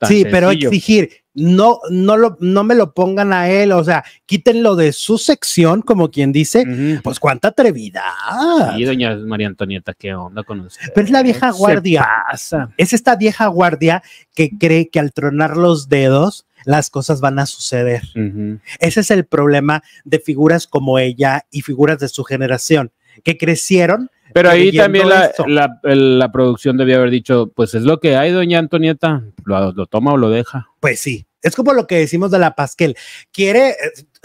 sí, pero exigir, no, no, lo, no me lo pongan a él, o sea, quítenlo de su sección, como quien dice, pues cuánta atrevida. Y doña María Antonieta, ¿qué onda con usted? Pero es la vieja guardia. Es esta vieja guardia que cree que al tronar los dedos, las cosas van a suceder. Ese es el problema de figuras como ella y figuras de su generación, que crecieron pero ahí también la, producción debía haber dicho, pues es lo que hay, doña Antonieta, lo, toma o lo deja. Pues sí, es como lo que decimos de la Pasquel. Quiere, eh,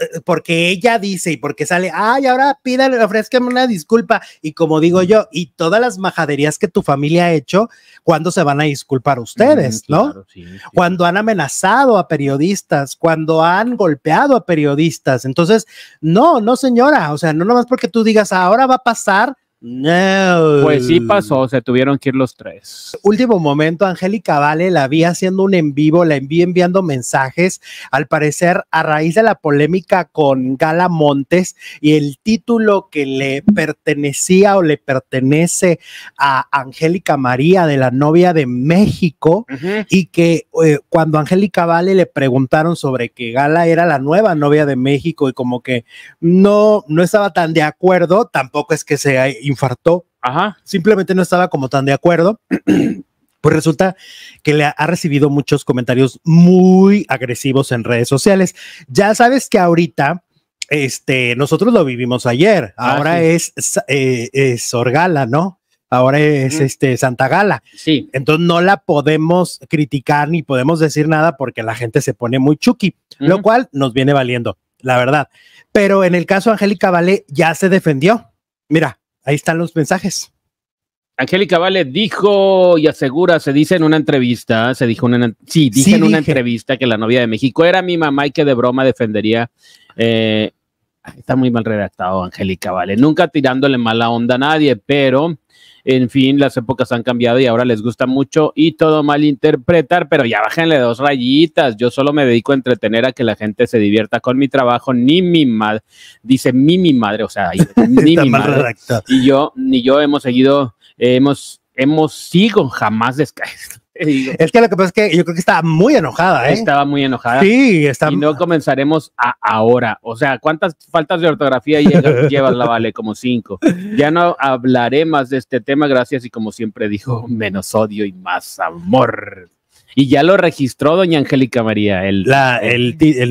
eh, porque ella dice y porque sale, ay, ahora pídale, ofrezcame una disculpa. Y como digo yo, y todas las majaderías que tu familia ha hecho, ¿cuándo se van a disculpar ustedes, no? Cuando han amenazado a periodistas, cuando han golpeado a periodistas. Entonces, no, no, señora, o sea, no nomás porque tú digas, ahora va a pasar no. Pues sí pasó, se tuvieron que ir los tres. Último momento, Angélica Vale la vi haciendo un en vivo, la vi enviando mensajes, al parecer a raíz de la polémica con Gala Montes y el título que le pertenecía o le pertenece a Angélica María de la novia de México y que eh, cuando Angélica Vale le preguntaron sobre que Gala era la nueva novia de México y como que no, no estaba tan de acuerdo, tampoco es que se infartó. Simplemente no estaba como tan de acuerdo. Pues resulta que le ha recibido muchos comentarios muy agresivos en redes sociales. Ya sabes que ahorita, este, nosotros lo vivimos ayer, ah, ahora es, eh, ¿no? ahora es este Santa Gala. Sí. Entonces no la podemos criticar ni podemos decir nada porque la gente se pone muy chuki, lo cual nos viene valiendo, la verdad. Pero en el caso de Angélica Vale ya se defendió. Mira, ahí están los mensajes. Angélica Vale dijo y asegura, se dice en una entrevista, se dijo una, sí, en una entrevista que la novia de México era mi mamá y que de broma defendería. Eh, está muy mal redactado, Angélica Vale. Nunca tirándole mala onda a nadie, pero en fin, las épocas han cambiado y ahora les gusta mucho y todo mal interpretar, pero ya bájenle dos rayitas. Yo solo me dedico a entretener a que la gente se divierta con mi trabajo, ni mi madre, dice mi mi madre, o sea, ni mi madre. Y yo, ni yo hemos seguido, hemos, hemos sigo jamás descaído Es que lo que pasa es que yo creo que estaba muy enojada, ¿eh? Estaba muy enojada. Sí, está. Y no comenzaremos ahora. O sea, ¿cuántas faltas de ortografía llevas la Vale? Como cinco. Ya no hablaré más de este tema, gracias. Y como siempre dijo, menos odio y más amor. Y ya lo registró doña Angélica María, el,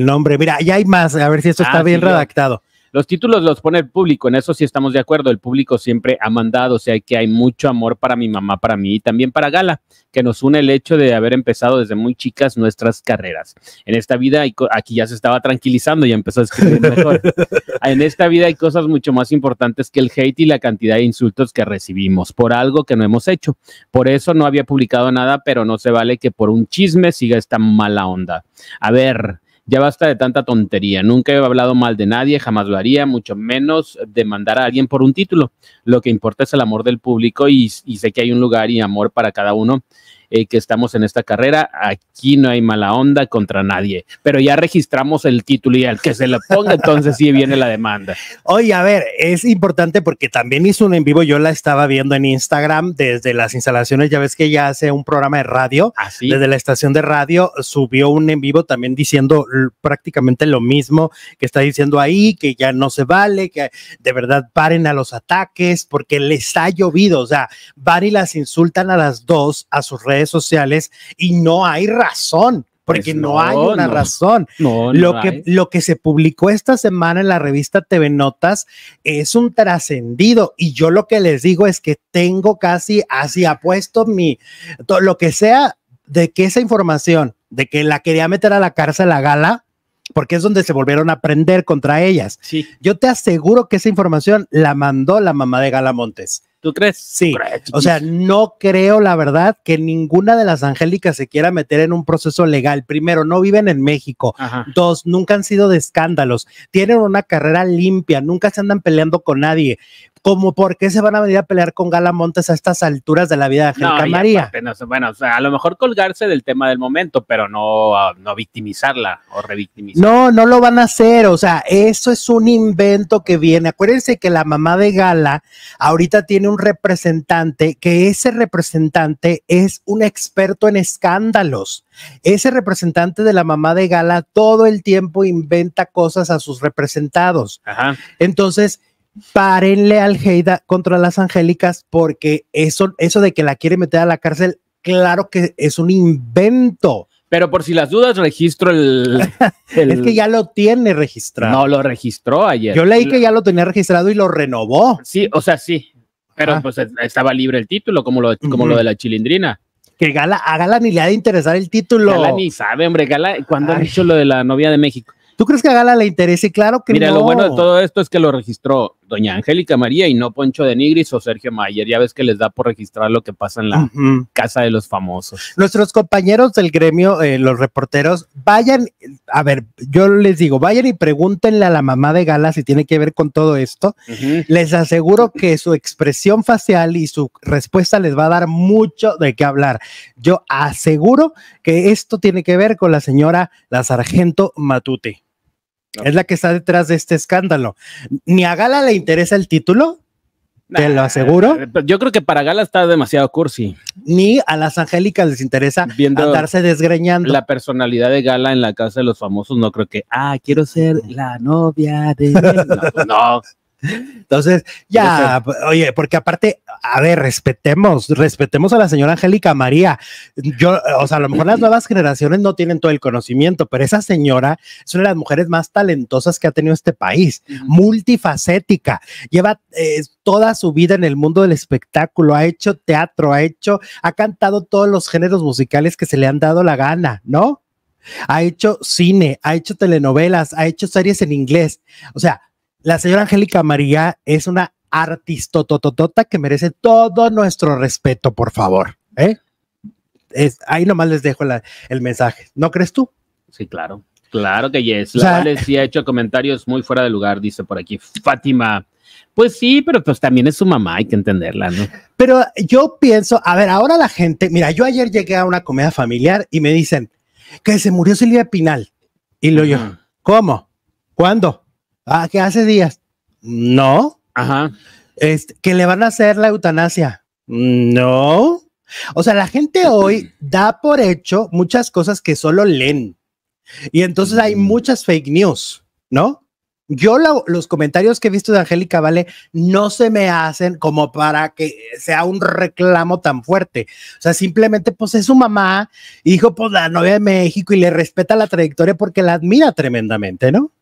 nombre. Mira, ya hay más, a ver si esto ah, está bien redactado. Los títulos los pone el público, en eso sí estamos de acuerdo, el público siempre ha mandado, o sea que hay mucho amor para mi mamá, para mí y también para Gala, que nos une el hecho de haber empezado desde muy chicas nuestras carreras. En esta vida, aquí ya se estaba tranquilizando y empezó a escribir mejor. en esta vida hay cosas mucho más importantes que el hate y la cantidad de insultos que recibimos por algo que no hemos hecho. Por eso no había publicado nada, pero no se vale que por un chisme siga esta mala onda. A ver, ya basta de tanta tontería. Nunca he hablado mal de nadie, jamás lo haría, mucho menos demandar a alguien por un título. Lo que importa es el amor del público y, y sé que hay un lugar y amor para cada uno eh, que estamos en esta carrera. Aquí no hay mala onda contra nadie, pero ya registramos el título y al que se lo ponga, entonces sí viene la demanda. Oye, a ver, es importante porque también hizo un en vivo, yo la estaba viendo en Instagram desde las instalaciones, ya ves que ya hace un programa de radio, ah, desde la estación de radio subió un en vivo también diciendo prácticamente lo mismo que está diciendo ahí, que ya no se vale, que de verdad paren a los ataques porque les ha llovido, o sea, van y las insultan a las dos a sus redes sociales y no hay razón porque pues no, hay una razón. lo, que, lo que se publicó esta semana en la revista TV Notas es un trascendido y yo lo que les digo es que tengo casi así apuesto mi, todo, lo que sea de que esa información, de que la quería meter a la cárcel a Gala, porque es donde se volvieron a prender contra ellas. Yo te aseguro que esa información la mandó la mamá de Gala Montes ¿Tú crees? Sí. O sea, no creo, la verdad, que ninguna de las angélicas se quiera meter en un proceso legal. Primero, no viven en México. Dos, nunca han sido de escándalos. Tienen una carrera limpia, nunca se andan peleando con nadie como por qué se van a venir a pelear con Gala Montes a estas alturas de la vida de Angélica María. bueno, a lo mejor colgarse del tema del momento, pero no, ah, no victimizarla o revictimizarla. No, no lo van a hacer, o sea, eso es un invento que viene. Acuérdense que la mamá de Gala ahorita tiene un representante, que ese representante es un experto en escándalos. Ese representante de la mamá de Gala todo el tiempo inventa cosas a sus representados. Entonces, párenle al Heida contra las Angélicas, porque eso, eso de que la quiere meter a la cárcel, claro que es un invento. Pero por si las dudas, registro el, es que ya lo tiene registrado. No, lo registró ayer. Yo leí que ya lo tenía registrado y lo renovó. Sí, o sea, sí. Pero ah. pues estaba libre el título, como lo, como lo de la chilindrina. Que Gala, a Gala ni le ha de interesar el título. Gala ni sabe, hombre. Gala, cuando ha dicho lo de la novia de México? ¿Tú crees que a Gala le interese? Claro que no. Mira, lo bueno de todo esto es que lo registró doña Angélica María y no Poncho de Nigris o Sergio Mayer. Ya ves que les da por registrar lo que pasa en la casa de los famosos. Nuestros compañeros del gremio, eh, los reporteros, vayan, a ver, yo les digo, vayan y pregúntenle a la mamá de Gala si tiene que ver con todo esto. Les aseguro que su expresión facial y su respuesta les va a dar mucho de qué hablar. Yo aseguro que esto tiene que ver con la señora la sargento Matute. Es la que está detrás de este escándalo. Ni a Gala le interesa el título, te lo aseguro. Yo creo que para Gala está demasiado cursi. Ni a las angélicas les interesa andarse desgreñando. La personalidad de Gala en la casa de los famosos, no creo que, ah, quiero ser la novia de. no, pues entonces, ya, oye, porque aparte, a ver, respetemos, respetemos a la señora Angélica María. Yo, o sea, a lo mejor las nuevas generaciones no tienen todo el conocimiento, pero esa señora es una de las mujeres más talentosas que ha tenido este país, multifacética, lleva eh, toda su vida en el mundo del espectáculo, ha hecho teatro, ha hecho, ha cantado todos los géneros musicales que se le han dado la gana, ¿no? Ha hecho cine, ha hecho telenovelas, ha hecho series en inglés. O sea, la señora Angélica María es una artistototota que merece todo nuestro respeto, por favor. ¿eh? Es, ahí nomás les dejo el mensaje. ¿No crees tú? Sí, claro. Claro que yes. La ha hecho comentarios muy fuera de lugar, dice por aquí Fátima. Pues sí, pero pues también es su mamá, hay que entenderla, ¿no? Pero yo pienso, a ver, ahora la gente, mira, yo ayer llegué a una comida familiar y me dicen que se murió Silvia Pinal. Y lo yo, ¿cómo? ¿Cuándo? Ah, que hace días. No. Ajá. Este, que le van a hacer la eutanasia. No. O sea, la gente hoy da por hecho muchas cosas que solo leen. Y entonces hay mm. muchas fake news, ¿no? Yo los comentarios que he visto de Angélica Vale no se me hacen como para que sea un reclamo tan fuerte. O sea, simplemente pues es su mamá, hijo pues la novia de México y le respeta la trayectoria porque la admira tremendamente, ¿no?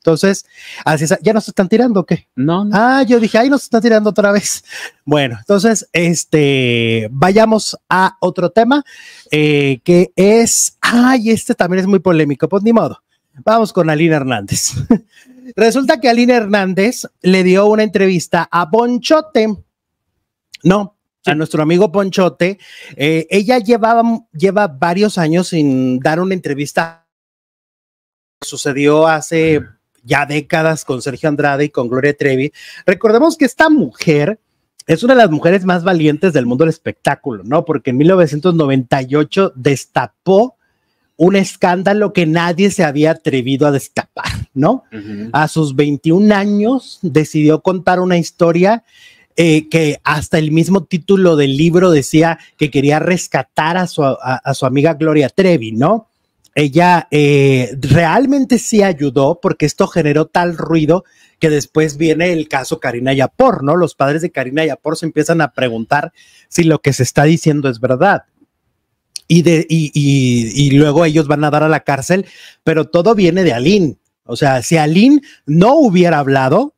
Entonces, así ¿ya nos están tirando o qué? No, no. Ah, yo dije, ahí nos están tirando otra vez. Bueno, entonces, este, vayamos a otro tema eh, que es, ay, este también es muy polémico, pues ni modo. Vamos con Alina Hernández. Resulta que Alina Hernández le dio una entrevista a Ponchote. No, a nuestro amigo Ponchote. Eh, ella llevaba, lleva varios años sin dar una entrevista. Sucedió hace ya décadas con Sergio Andrade y con Gloria Trevi. Recordemos que esta mujer es una de las mujeres más valientes del mundo del espectáculo, ¿no? Porque en 1998 destapó un escándalo que nadie se había atrevido a destapar, ¿no? A sus 21 años decidió contar una historia eh, que hasta el mismo título del libro decía que quería rescatar a su, a su amiga Gloria Trevi, ¿no? ella eh, realmente sí ayudó porque esto generó tal ruido que después viene el caso Karina Yapor, ¿no? Los padres de Karina Yapor se empiezan a preguntar si lo que se está diciendo es verdad. Y, de, luego ellos van a dar a la cárcel, pero todo viene de Aline. O sea, si Aline no hubiera hablado,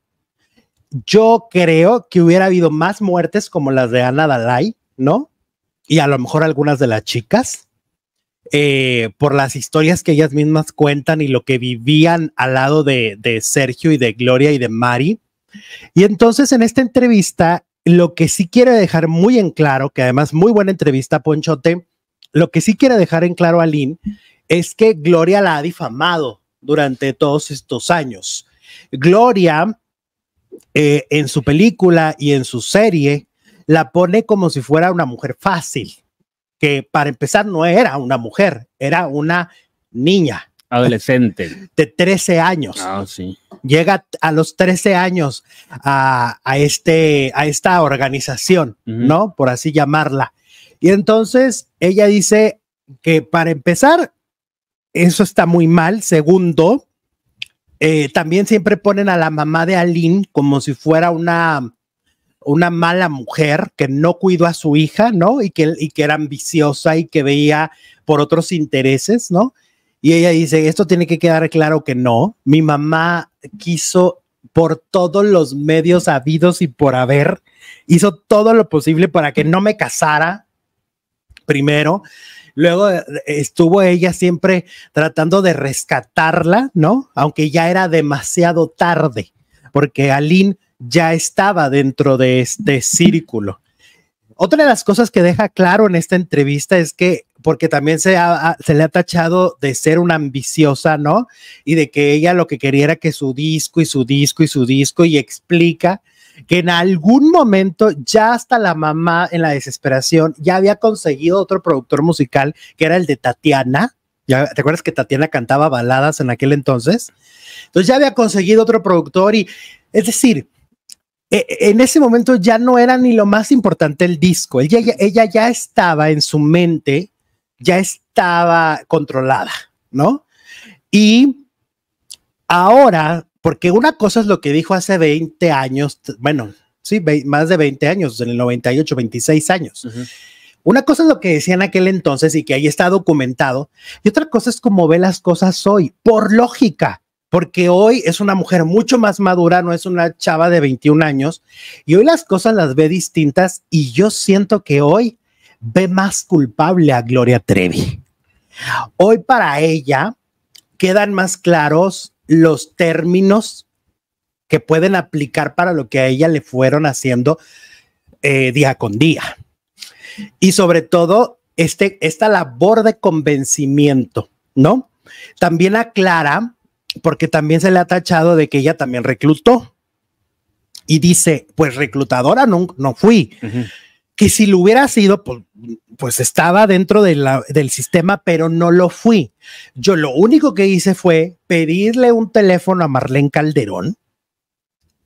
yo creo que hubiera habido más muertes como las de Ana Dalai, ¿no? Y a lo mejor algunas de las chicas eh, por las historias que ellas mismas cuentan y lo que vivían al lado de, Sergio y de Gloria y de Mari. Y entonces en esta entrevista, lo que sí quiere dejar muy en claro, que además muy buena entrevista, Ponchote, lo que sí quiere dejar en claro Aline es que Gloria la ha difamado durante todos estos años. Gloria, eh, en su película y en su serie, la pone como si fuera una mujer fácil, que para empezar no era una mujer, era una niña. Adolescente. De 13 años. Ah, sí. Llega a los 13 años a, este, a esta organización, ¿no? Por así llamarla. Y entonces ella dice que para empezar, eso está muy mal. Segundo, eh, también siempre ponen a la mamá de Aline como si fuera una una mala mujer que no cuidó a su hija, ¿no? Y que, que era ambiciosa y que veía por otros intereses, ¿no? Y ella dice, esto tiene que quedar claro que no. Mi mamá quiso por todos los medios habidos y por haber, hizo todo lo posible para que no me casara primero. Luego eh, estuvo ella siempre tratando de rescatarla, ¿no? Aunque ya era demasiado tarde, porque Aline ya estaba dentro de este círculo. Otra de las cosas que deja claro en esta entrevista es que, porque también se, le ha tachado de ser una ambiciosa, ¿no? Y de que ella lo que quería era que su disco y su disco y su disco y explica que en algún momento ya hasta la mamá en la desesperación ya había conseguido otro productor musical que era el de Tatiana. ¿Ya, ¿Te acuerdas que Tatiana cantaba baladas en aquel entonces? Entonces ya había conseguido otro productor y es decir, eh, en ese momento ya no era ni lo más importante el disco. Ella, ya estaba en su mente, ya estaba controlada, ¿no? Y ahora, porque una cosa es lo que dijo hace 20 años, bueno, sí, más de 20 años, en el 98, 26 años. Una cosa es lo que decían en aquel entonces y que ahí está documentado, y otra cosa es cómo ve las cosas hoy, por lógica porque hoy es una mujer mucho más madura, no es una chava de 21 años, y hoy las cosas las ve distintas y yo siento que hoy ve más culpable a Gloria Trevi. Hoy para ella quedan más claros los términos que pueden aplicar para lo que a ella le fueron haciendo eh, día con día. Y sobre todo, este, esta labor de convencimiento, ¿no? También aclara porque también se le ha tachado de que ella también reclutó. Y dice, pues reclutadora no, no fui. Que si lo hubiera sido, pues, pues estaba dentro del sistema, pero no lo fui. Yo lo único que hice fue pedirle un teléfono a Marlene Calderón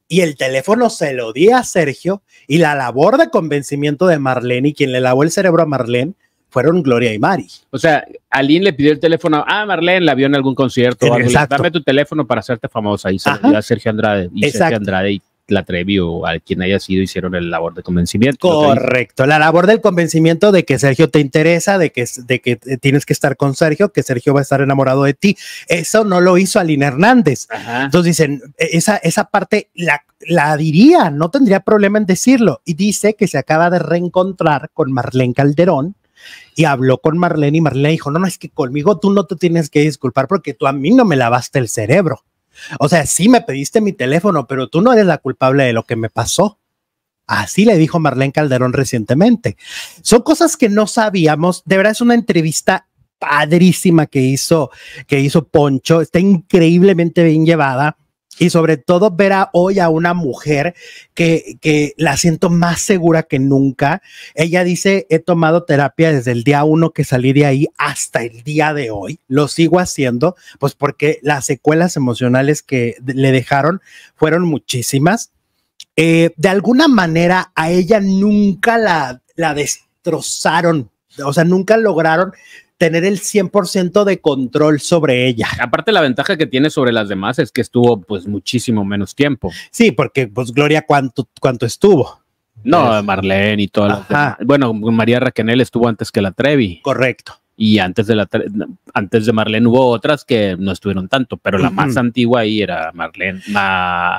y el teléfono se lo di a Sergio y la labor de convencimiento de Marlene y quien le lavó el cerebro a Marlene fueron Gloria y Mari. O sea, alguien le pidió el teléfono, ah, Marlene la vio en algún concierto, eh, dame tu teléfono para hacerte famosa, y a Sergio Andrade, y Sergio Andrade y la Trevi o a quien haya sido hicieron la labor de convencimiento. Correcto, la labor del convencimiento de que Sergio te interesa, de que, de que eh, tienes que estar con Sergio, que Sergio va a estar enamorado de ti. Eso no lo hizo Aline Hernández. Entonces dicen, e, esa, esa parte la, la diría, no tendría problema en decirlo. Y dice que se acaba de reencontrar con Marlene Calderón y habló con Marlene y Marlene dijo, no, no, es que conmigo tú no te tienes que disculpar porque tú a mí no me lavaste el cerebro. O sea, sí me pediste mi teléfono, pero tú no eres la culpable de lo que me pasó. Así le dijo Marlene Calderón recientemente. Son cosas que no sabíamos. De verdad es una entrevista padrísima que hizo, que hizo Poncho. Está increíblemente bien llevada. Y sobre todo ver hoy a una mujer que, la siento más segura que nunca. Ella dice, he tomado terapia desde el día uno que salí de ahí hasta el día de hoy. Lo sigo haciendo, pues porque las secuelas emocionales que le dejaron fueron muchísimas. Eh, de alguna manera a ella nunca la, la destrozaron, o sea, nunca lograron tener el 100% de control sobre ella. Aparte la ventaja que tiene sobre las demás es que estuvo pues muchísimo menos tiempo. Sí, porque pues Gloria cuánto cuánto estuvo. No, Marlene y todo. Bueno, María Raquenel estuvo antes que la Trevi. Correcto y antes de, la, antes de Marlene hubo otras que no estuvieron tanto, pero la más antigua ahí era Marlene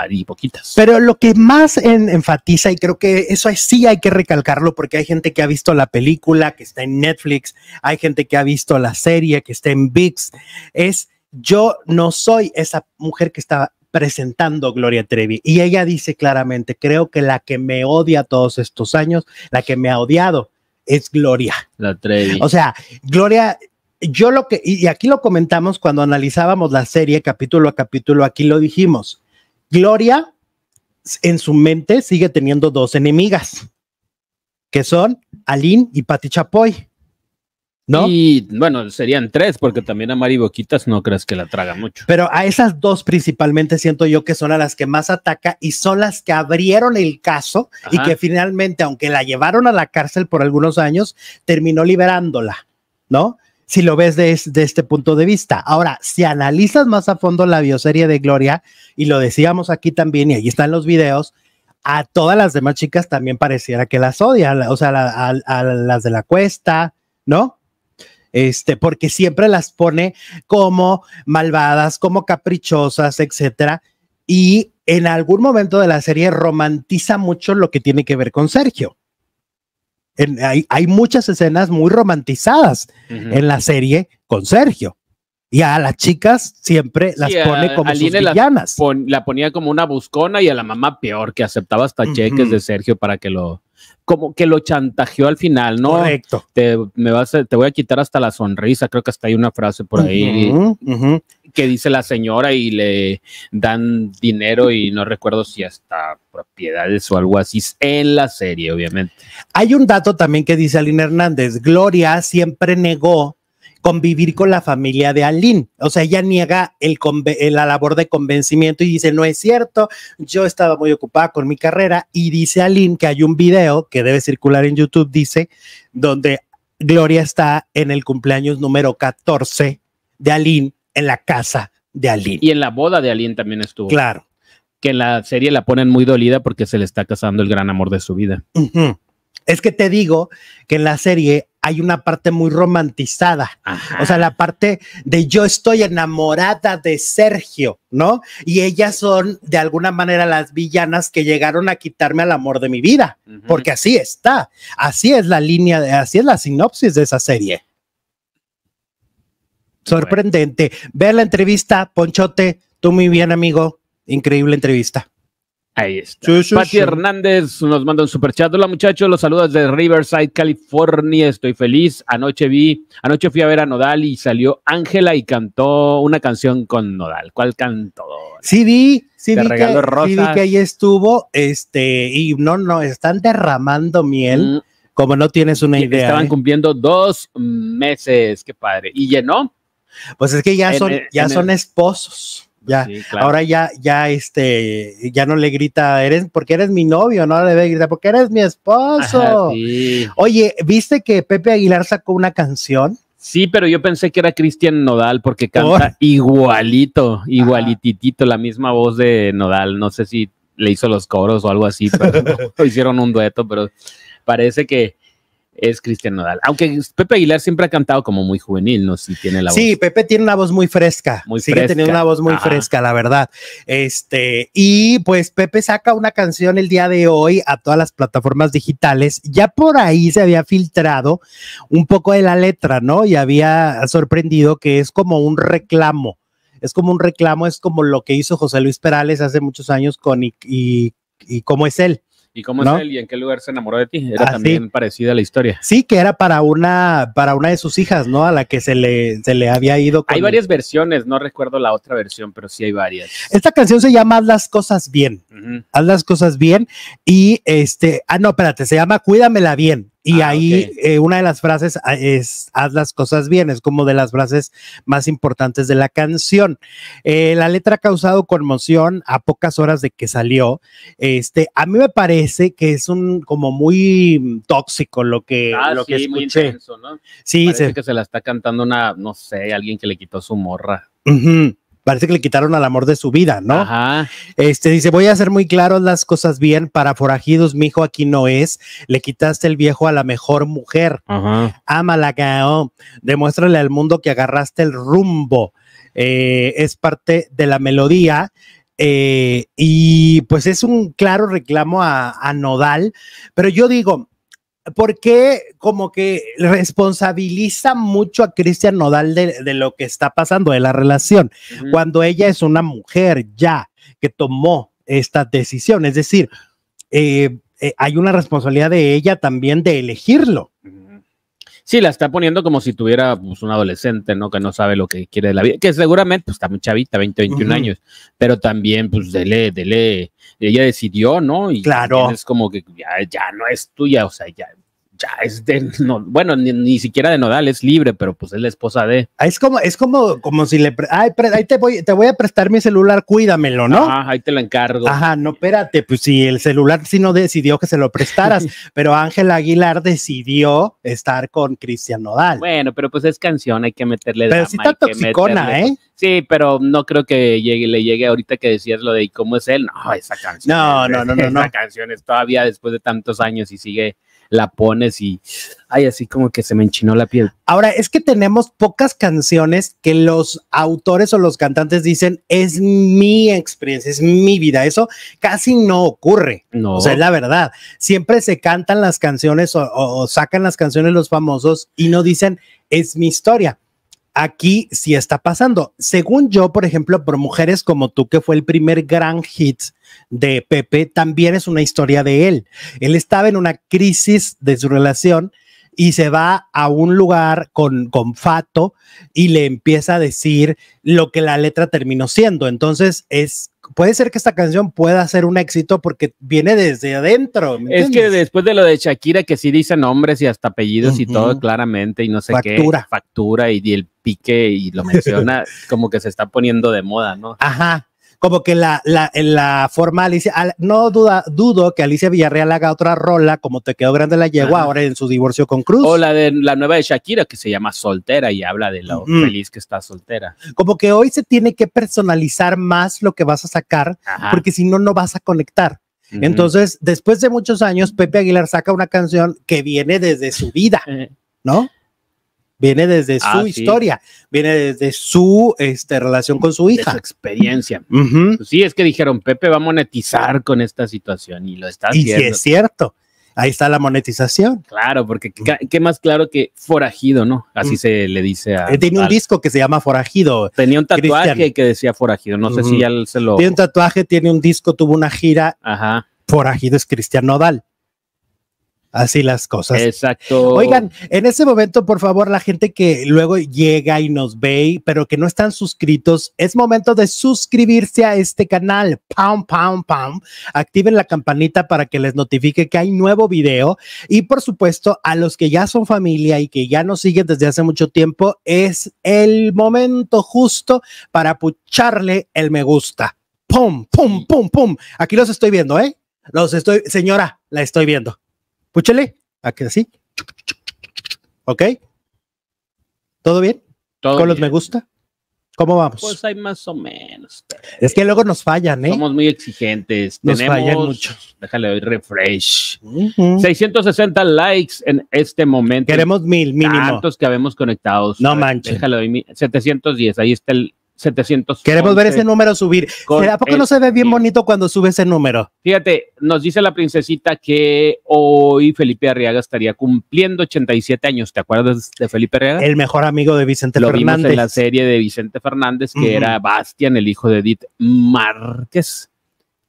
y poquitas. Pero lo que más enfatiza, y creo que eso sí hay que recalcarlo, porque hay gente que ha visto la película, que está en Netflix, hay gente que ha visto la serie, que está en VIX, es yo no soy esa mujer que estaba presentando Gloria Trevi. Y ella dice claramente, creo que la que me odia todos estos años, la que me ha odiado, es Gloria. La O sea, Gloria, yo lo que, y aquí lo comentamos cuando analizábamos la serie capítulo a capítulo, aquí lo dijimos. Gloria en su mente sigue teniendo dos enemigas, que son Aline y Pati Chapoy. ¿No? Y bueno, serían tres, porque también a Mari Boquitas no crees que la traga mucho. Pero a esas dos principalmente siento yo que son a las que más ataca y son las que abrieron el caso y que finalmente, aunque la llevaron a la cárcel por algunos años, terminó liberándola, ¿no? Si lo ves desde este punto de vista. Ahora, si analizas más a fondo la bioserie de Gloria, y lo decíamos aquí también, y ahí están los videos, a todas las demás chicas también pareciera que las odia, o sea, a las de la cuesta, ¿no? este, porque siempre las pone como malvadas, como caprichosas, etcétera. Y en algún momento de la serie romantiza mucho lo que tiene que ver con Sergio. hay, muchas escenas muy romantizadas en la serie con Sergio. Y a las chicas siempre las pone como sus villanas. La, ponía como una buscona y a la mamá peor, que aceptaba hasta cheques de Sergio para que lo, como que lo chantajeó al final, ¿no? Correcto. Te, me voy a quitar hasta la sonrisa, creo que hasta hay una frase por ahí que dice la señora y le dan dinero y no recuerdo si hasta propiedades o algo así en la serie, obviamente. Hay un dato también que dice Aline Hernández, Gloria siempre negó convivir con la familia de Aline. O sea, ella niega el eh, la labor de convencimiento y dice, no es cierto, yo estaba muy ocupada con mi carrera y dice Aline que hay un video que debe circular en YouTube, dice, donde Gloria está en el cumpleaños número 14 de Aline en la casa de Aline. Y en la boda de Aline también estuvo. Claro. Que en la serie la ponen muy dolida porque se le está casando el gran amor de su vida. Es que te digo que en la serie hay una parte muy romantizada. O sea, la parte de yo estoy enamorada de Sergio, ¿no? Y ellas son de alguna manera las villanas que llegaron a quitarme al amor de mi vida, porque así está, así es la línea, así es la sinopsis de esa serie. Sorprendente. Ve la entrevista, Ponchote, tú muy bien, amigo. Increíble entrevista. Ahí está. Pati Hernández nos manda un super chat. Hola muchachos, los saludos de Riverside, California. Estoy feliz. Anoche vi, anoche fui a ver a Nodal y salió Ángela y cantó una canción con Nodal. ¿Cuál cantó? Sí vi, sí vi, que, ahí estuvo, este, y no, no, están derramando miel. Mm. Como no tienes una idea. Estaban ¿eh? cumpliendo dos meses, qué padre. Y llenó. Pues es que ya son, ya son esposos. Ya, ahora ya, ya, este, ya no le grita, eres, porque eres mi novio, no le debe gritar, porque eres mi esposo. Oye, ¿viste que Pepe Aguilar sacó una canción? Sí, pero yo pensé que era Cristian Nodal porque canta igualito, igualititito, la misma voz de Nodal. No sé si le hizo los coros o algo así, pero hicieron un dueto, pero parece que es Cristian Nodal. Aunque Pepe Aguilar siempre ha cantado como muy juvenil, no tiene la voz. Sí, Pepe tiene una voz muy fresca. Muy Sigue una voz muy fresca, la verdad. Este, y pues Pepe saca una canción el día de hoy a todas las plataformas digitales. Ya por ahí se había filtrado un poco de la letra, ¿no? Y había sorprendido que es como un reclamo. Es como un reclamo, es como lo que hizo José Luis Perales hace muchos años con y cómo es él ¿Y cómo es él y en qué lugar se enamoró de ti? Era ah, también parecida la historia. Sí, que era para una, para una de sus hijas, ¿no? A la que se le, se le había ido. Hay varias versiones, no recuerdo la otra versión, pero sí hay varias. Esta canción se llama Haz las cosas bien. Haz las cosas bien. Y este, ah, no, espérate, se llama Cuídamela bien. Y ah, ahí eh, una de las frases ah, es, haz las cosas bien, es como de las frases más importantes de la canción. Eh, la letra ha causado conmoción a pocas horas de que salió. Este, a mí me parece que es un como muy tóxico lo que, ah, lo que Muy intenso, ¿no? Sí, parece que se la está cantando una, no sé, alguien que le quitó su morra parece que le quitaron al amor de su vida, ¿no? Ajá. Este dice, voy a hacer muy claro las cosas bien, para forajidos, mi hijo aquí no es, le quitaste el viejo a la mejor mujer, Ajá. ámala, cao. demuéstrale al mundo que agarraste el rumbo, eh, es parte de la melodía, eh, y pues es un claro reclamo a, a, Nodal, pero yo digo, porque como que responsabiliza mucho a Cristian Nodal de, lo que está pasando, de la relación, cuando ella es una mujer ya que tomó esta decisión, es decir, eh, eh, hay una responsabilidad de ella también de elegirlo sí la está poniendo como si tuviera pues, un adolescente, ¿no? Que no sabe lo que quiere de la vida, que seguramente pues, está muy chavita, 20, 21 años, pero también, pues, dele, dele, ella decidió, ¿no? Y claro. Es como que ya, ya no es tuya, o sea, ya ya es de, no, bueno, ni, siquiera de Nodal, es libre, pero pues es la esposa de. Ah, es como, es como, como si le, ay, ahí te voy, te voy a prestar mi celular, cuídamelo, ¿no? ahí te lo encargo. Ajá, no, espérate, pues si el celular sí no decidió que se lo prestaras, pero Ángel Aguilar decidió estar con Cristian Nodal. Bueno, pero pues es canción, hay que meterle. Pero sí si está toxicona, ¿eh? Sí, pero no creo que llegue, le llegue ahorita que decías lo de ¿y cómo es él? No, esa canción. No, no, no, no. Esa no. canción es todavía después de tantos años y sigue la pones y, hay así como que se me enchinó la piel. Ahora, es que tenemos pocas canciones que los autores o los cantantes dicen, es mi experiencia, es mi vida. Eso casi no ocurre. No. O sea, es la verdad. Siempre se cantan las canciones o sacan las canciones los famosos y no dicen, es mi historia aquí sí está pasando. Según yo, por ejemplo, por mujeres como tú, que fue el primer gran hit de Pepe, también es una historia de él. Él estaba en una crisis de su relación y se va a un lugar con, con Fato y le empieza a decir lo que la letra terminó siendo. Entonces es puede ser que esta canción pueda ser un éxito porque viene desde adentro. Es que después de lo de Shakira, que sí dice nombres y hasta apellidos y todo claramente y no sé qué. Factura. Factura y, y el pique y lo menciona, como que se está poniendo de moda, ¿no? Ajá como que la, la, la forma Alicia, no duda, dudo que Alicia Villarreal haga otra rola, como te quedó grande la yegua ahora en su divorcio con Cruz. O la de la nueva de Shakira, que se llama Soltera y habla de lo feliz que está soltera. Como que hoy se tiene que personalizar más lo que vas a sacar, porque si no, no vas a conectar. Entonces, después de muchos años, Pepe Aguilar saca una canción que viene desde su vida, eh. ¿no? viene desde su historia, viene desde su este, relación con su hija. experiencia. Pues sí, es que dijeron, Pepe va a monetizar con esta situación y lo está haciendo. Y es cierto. Ahí está la monetización. Claro, porque qué más claro que forajido, ¿no? Así se le dice a. Eh, tiene un disco que se llama Forajido. Tenía un tatuaje que decía Forajido. No sé si ya se lo. Tiene un tatuaje, tiene un disco, tuvo una gira. Ajá. Forajido es Cristiano Nodal. Así las cosas. Exacto. Oigan, en ese momento, por favor, la gente que luego llega y nos ve, pero que no están suscritos, es momento de suscribirse a este canal. pam pam pam Activen la campanita para que les notifique que hay nuevo video. Y por supuesto, a los que ya son familia y que ya nos siguen desde hace mucho tiempo, es el momento justo para pucharle el me gusta. Pum, pum, pum, pum. Aquí los estoy viendo, ¿eh? Los estoy, señora, la estoy viendo. Escúchale, a así. ¿Ok? ¿Todo bien? ¿Todo ¿Con los me gusta? ¿Cómo vamos? Pues hay más o menos. Es que luego nos fallan, ¿eh? Somos muy exigentes. Nos fallan mucho. Déjale hoy refresh. 660 likes en este momento. Queremos mil, mínimo. Tantos que habemos conectados. No manches. Déjale hoy 710. Ahí está el 700. Queremos ver ese número subir. ¿A poco no se ve bien bonito cuando sube ese número? Fíjate, nos dice la princesita que hoy Felipe Arriaga estaría cumpliendo 87 años. ¿Te acuerdas de Felipe Arriaga? El mejor amigo de Vicente Lo Fernández. Vimos en la serie de Vicente Fernández, que era Bastian, el hijo de Edith Márquez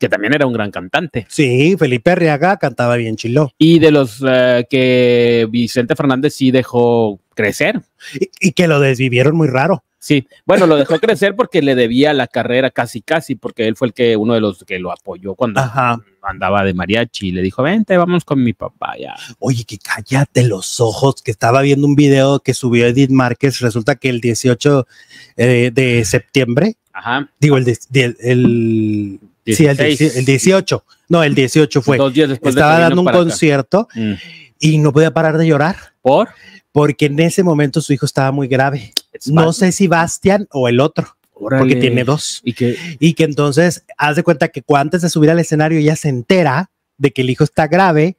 que también era un gran cantante. Sí, Felipe Arriaga cantaba bien chilo. Y de los eh, que Vicente Fernández sí dejó crecer. y, que lo desvivieron muy raro. Sí, bueno, lo dejó crecer porque le debía la carrera casi, casi, porque él fue el que uno de los que lo apoyó cuando andaba de mariachi y le dijo, vente, vamos con mi papá ya. Oye, que cállate los ojos, que estaba viendo un video que subió Edith Márquez, resulta que el 18 eh, de septiembre, digo, el, el, el 18, no, el 18 fue, Dos días después estaba dando un concierto mm. y no podía parar de llorar. ¿Por? Porque en ese momento su hijo estaba muy grave no sé si Bastian o el otro. Porque tiene dos. ¿Y que? y que entonces hace cuenta que antes de subir al escenario ya se entera de que el hijo está grave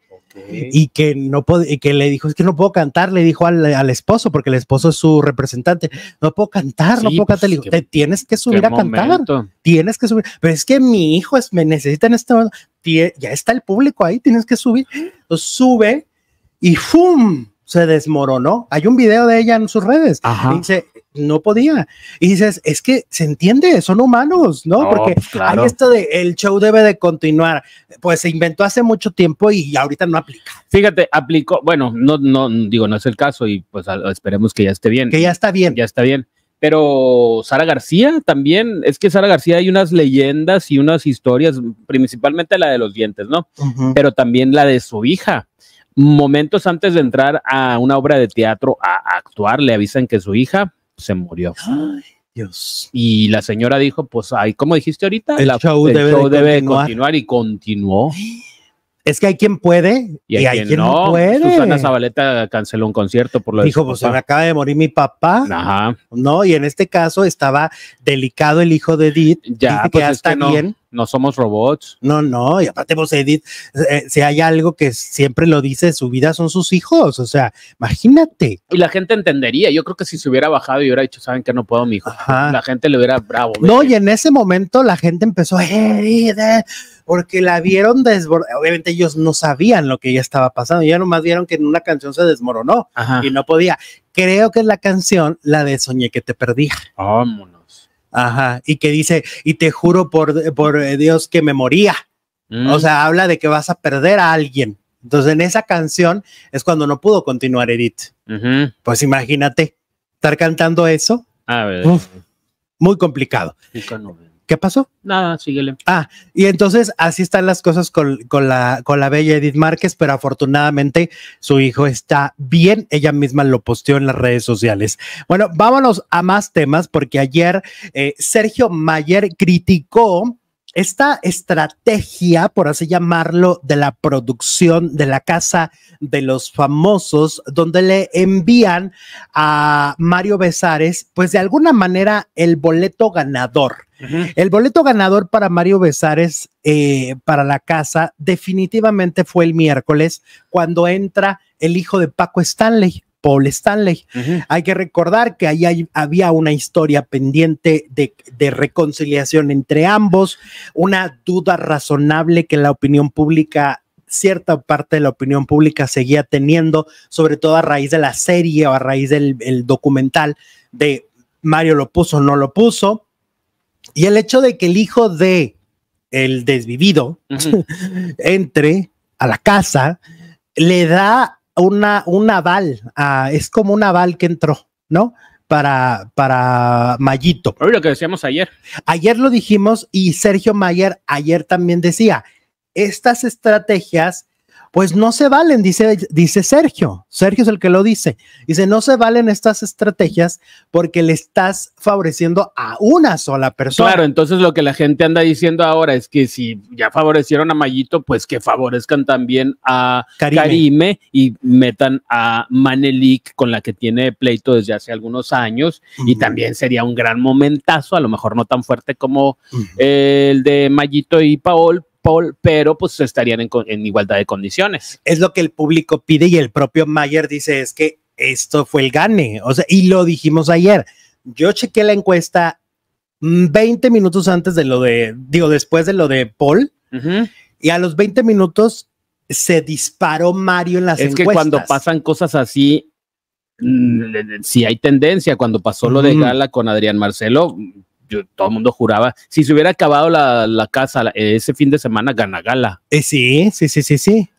y que no y que le dijo es que no puedo cantar, le dijo al, esposo porque el esposo es su representante, no puedo cantar, no puedo cantar, pues, te tienes que subir a cantar, tienes que subir, pero es que mi hijo es, me necesita en este momento, ya está el público ahí, tienes que subir, Entonces, sube y ¡fum! se desmoronó. Hay un video de ella en sus redes. dice, no podía. Y dices, es que se entiende, son humanos, ¿no? Porque pues, hay esto de el show debe de continuar. Pues se inventó hace mucho tiempo y ahorita no aplica. Fíjate, aplicó, bueno, no, no, digo, no es el caso y pues esperemos que ya esté bien. Que ya está bien. Ya está bien. Pero Sara García también, es que Sara García hay unas leyendas y unas historias, principalmente la de los dientes, ¿no? Pero también la de su hija momentos antes de entrar a una obra de teatro a, actuar, le avisan que su hija se murió. Ay, Dios. Y la señora dijo, pues, ¿cómo como dijiste ahorita, el show, debe, continuar. y continuó. Es que hay quien puede y, hay, quien, no. puede. Susana Zabaleta canceló un concierto por lo Dijo, pues se me acaba de morir mi papá. Ajá. No, y en este caso estaba delicado el hijo de Edith. Ya, que pues, hasta bien no somos robots. No, no, y aparte vos, Edith, eh, si hay algo que siempre lo dice su vida son sus hijos, o sea, imagínate. Y la gente entendería, yo creo que si se hubiera bajado y hubiera dicho, saben que no puedo, mi hijo, la gente le hubiera bravo. No, y en ese momento la gente empezó, Edith, eh", porque la vieron desbordar, obviamente ellos no sabían lo que ya estaba pasando, ya nomás vieron que en una canción se desmoronó y no podía. Creo que es la canción, la de Soñé que te perdí. Vámonos. Ajá, y que dice, y te juro por, por eh, Dios que me moría. O mm. sea, habla de que vas a perder a alguien. Entonces, en esa canción es cuando no pudo continuar Edith. Pues imagínate, estar cantando eso. muy complicado. ¿Qué pasó? Nada, síguele. Ah, y entonces así están las cosas con, la, con la bella Edith Márquez, pero afortunadamente su hijo está bien. Ella misma lo posteó en las redes sociales. Bueno, vámonos a más temas porque ayer eh, Sergio Mayer criticó esta estrategia, por así llamarlo, de la producción de la casa de los famosos, donde le envían a Mario Besares, pues de alguna manera el boleto ganador. El boleto ganador para Mario Besares eh, para la casa definitivamente fue el miércoles cuando entra el hijo de Paco Stanley, Paul Stanley. Hay que recordar que ahí había una historia pendiente de, reconciliación entre ambos, una duda razonable que la opinión pública cierta parte de la opinión pública seguía teniendo, sobre todo a raíz de la serie o a raíz del documental de Mario lo puso, no lo puso, y el hecho de que el hijo de el desvivido entre a la casa le da una, un aval, ah, es como un aval que entró, ¿no? Para, para Mayito. lo que decíamos ayer. Ayer lo dijimos y Sergio Mayer ayer también decía, estas estrategias pues no se valen, dice, dice Sergio. Sergio es el que lo dice. Dice, no se valen estas estrategias porque le estás favoreciendo a una sola persona. Claro, entonces lo que la gente anda diciendo ahora es que si ya favorecieron a Mayito, pues que favorezcan también a Karime, y metan a Manelik con la que tiene pleito desde hace algunos años. Y también sería un gran momentazo, a lo mejor no tan fuerte como el de Mayito y Paul pero pues estarían en, igualdad de condiciones. Es lo que el público pide y el propio Mayer dice es que esto fue el gane, o sea, y lo dijimos ayer. Yo chequé la encuesta 20 mm, minutos antes de lo de, digo, después de lo de Paul, y a los 20 minutos se disparó Mario en las encuestas. Es que cuando pasan cosas así, mm, si hay tendencia. Cuando pasó lo de Gala con Adrián Marcelo, todo el mundo juraba, si se hubiera acabado la, casa ese fin de semana, gana gala. sí, sí, sí, sí, sí.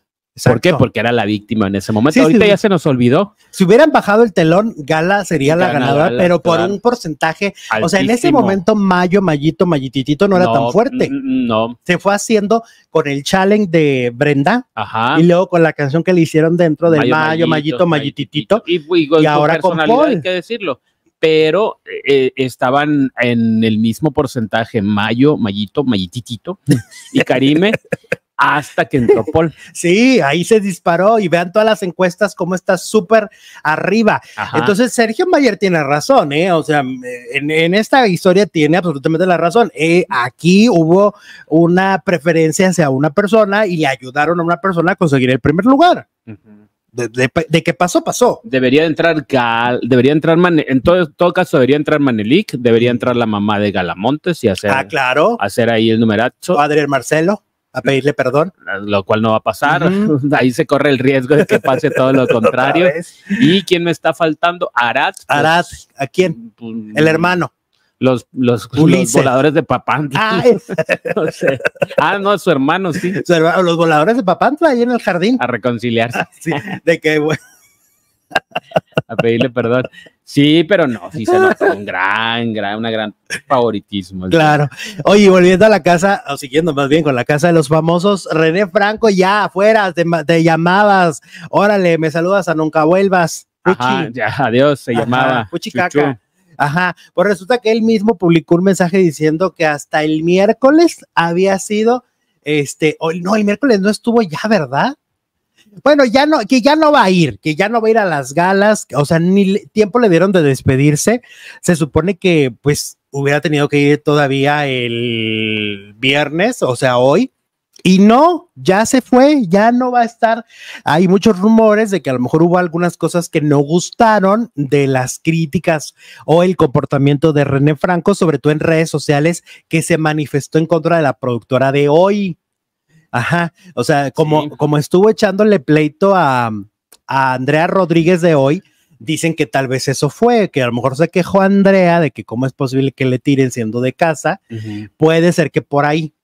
¿Por qué? Porque era la víctima en ese momento. Sí, Ahorita sí, ya se nos olvidó. Si hubieran bajado el telón, Gala sería la ganadora, pero por un porcentaje. O sea, en ese momento, Mayo, Mayito, Mayititito no, era tan fuerte. No. Se fue haciendo con el challenge de Brenda. Ajá. Y luego con la canción que le hicieron dentro de Mayo, Mayito, Mayititito. Y, y ahora con Paul. Hay que decirlo pero eh, eh, estaban en el mismo porcentaje Mayo, Mayito, Mayititito y Karime. hasta que entró Paul. Sí, ahí se disparó y vean todas las encuestas cómo está súper arriba. Entonces, Sergio Mayer tiene razón, ¿eh? O sea, eh, en, esta historia tiene absolutamente la razón. aquí hubo una preferencia hacia una persona y ayudaron a una persona a conseguir el primer lugar de, qué pasó, pasó. Debería entrar debería entrar en todo, caso debería entrar Manelik, debería entrar la mamá de Galamontes y hacer, ah, claro. hacer ahí el numerazo. padre Marcelo a pedirle perdón. Lo cual no va a pasar. Ahí se corre el riesgo de que pase todo lo contrario. ¿Y quién me está faltando? Arat. Pues, Arad ¿a quién? Pues, el hermano los, voladores de Papantla. Ah, ah, no su hermano, sí. los voladores de Papantla ahí en el jardín. A reconciliarse. sí, de que, A pedirle perdón. Sí, pero no, sí se nota un gran, gran, una gran favoritismo. Claro. Oye, volviendo a la casa, o siguiendo más bien con la casa de los famosos, René Franco, ya afuera, te, te llamabas. Órale, me saludas a Nunca Vuelvas. Puchi. ya, adiós, se llamaba. Puchi Ajá, pues resulta que él mismo publicó un mensaje diciendo que hasta el miércoles había sido, este, no, el miércoles no estuvo ya, ¿verdad? Bueno, ya no, que ya no va a ir, que ya no va a ir a las galas, o sea, ni tiempo le dieron de despedirse. Se supone que pues hubiera tenido que ir todavía el viernes, o sea, hoy, y no, ya se fue, ya no va a estar. Hay muchos rumores de que a lo mejor hubo algunas cosas que no gustaron de las críticas o el comportamiento de René Franco, sobre todo en redes sociales, que se manifestó en contra de la productora de hoy. Ajá, o sea, como, como estuvo echándole pleito a, Andrea Rodríguez de hoy, dicen que tal vez eso fue, que a lo mejor se quejó Andrea de que cómo es posible que le tiren siendo de casa, puede ser que por ahí,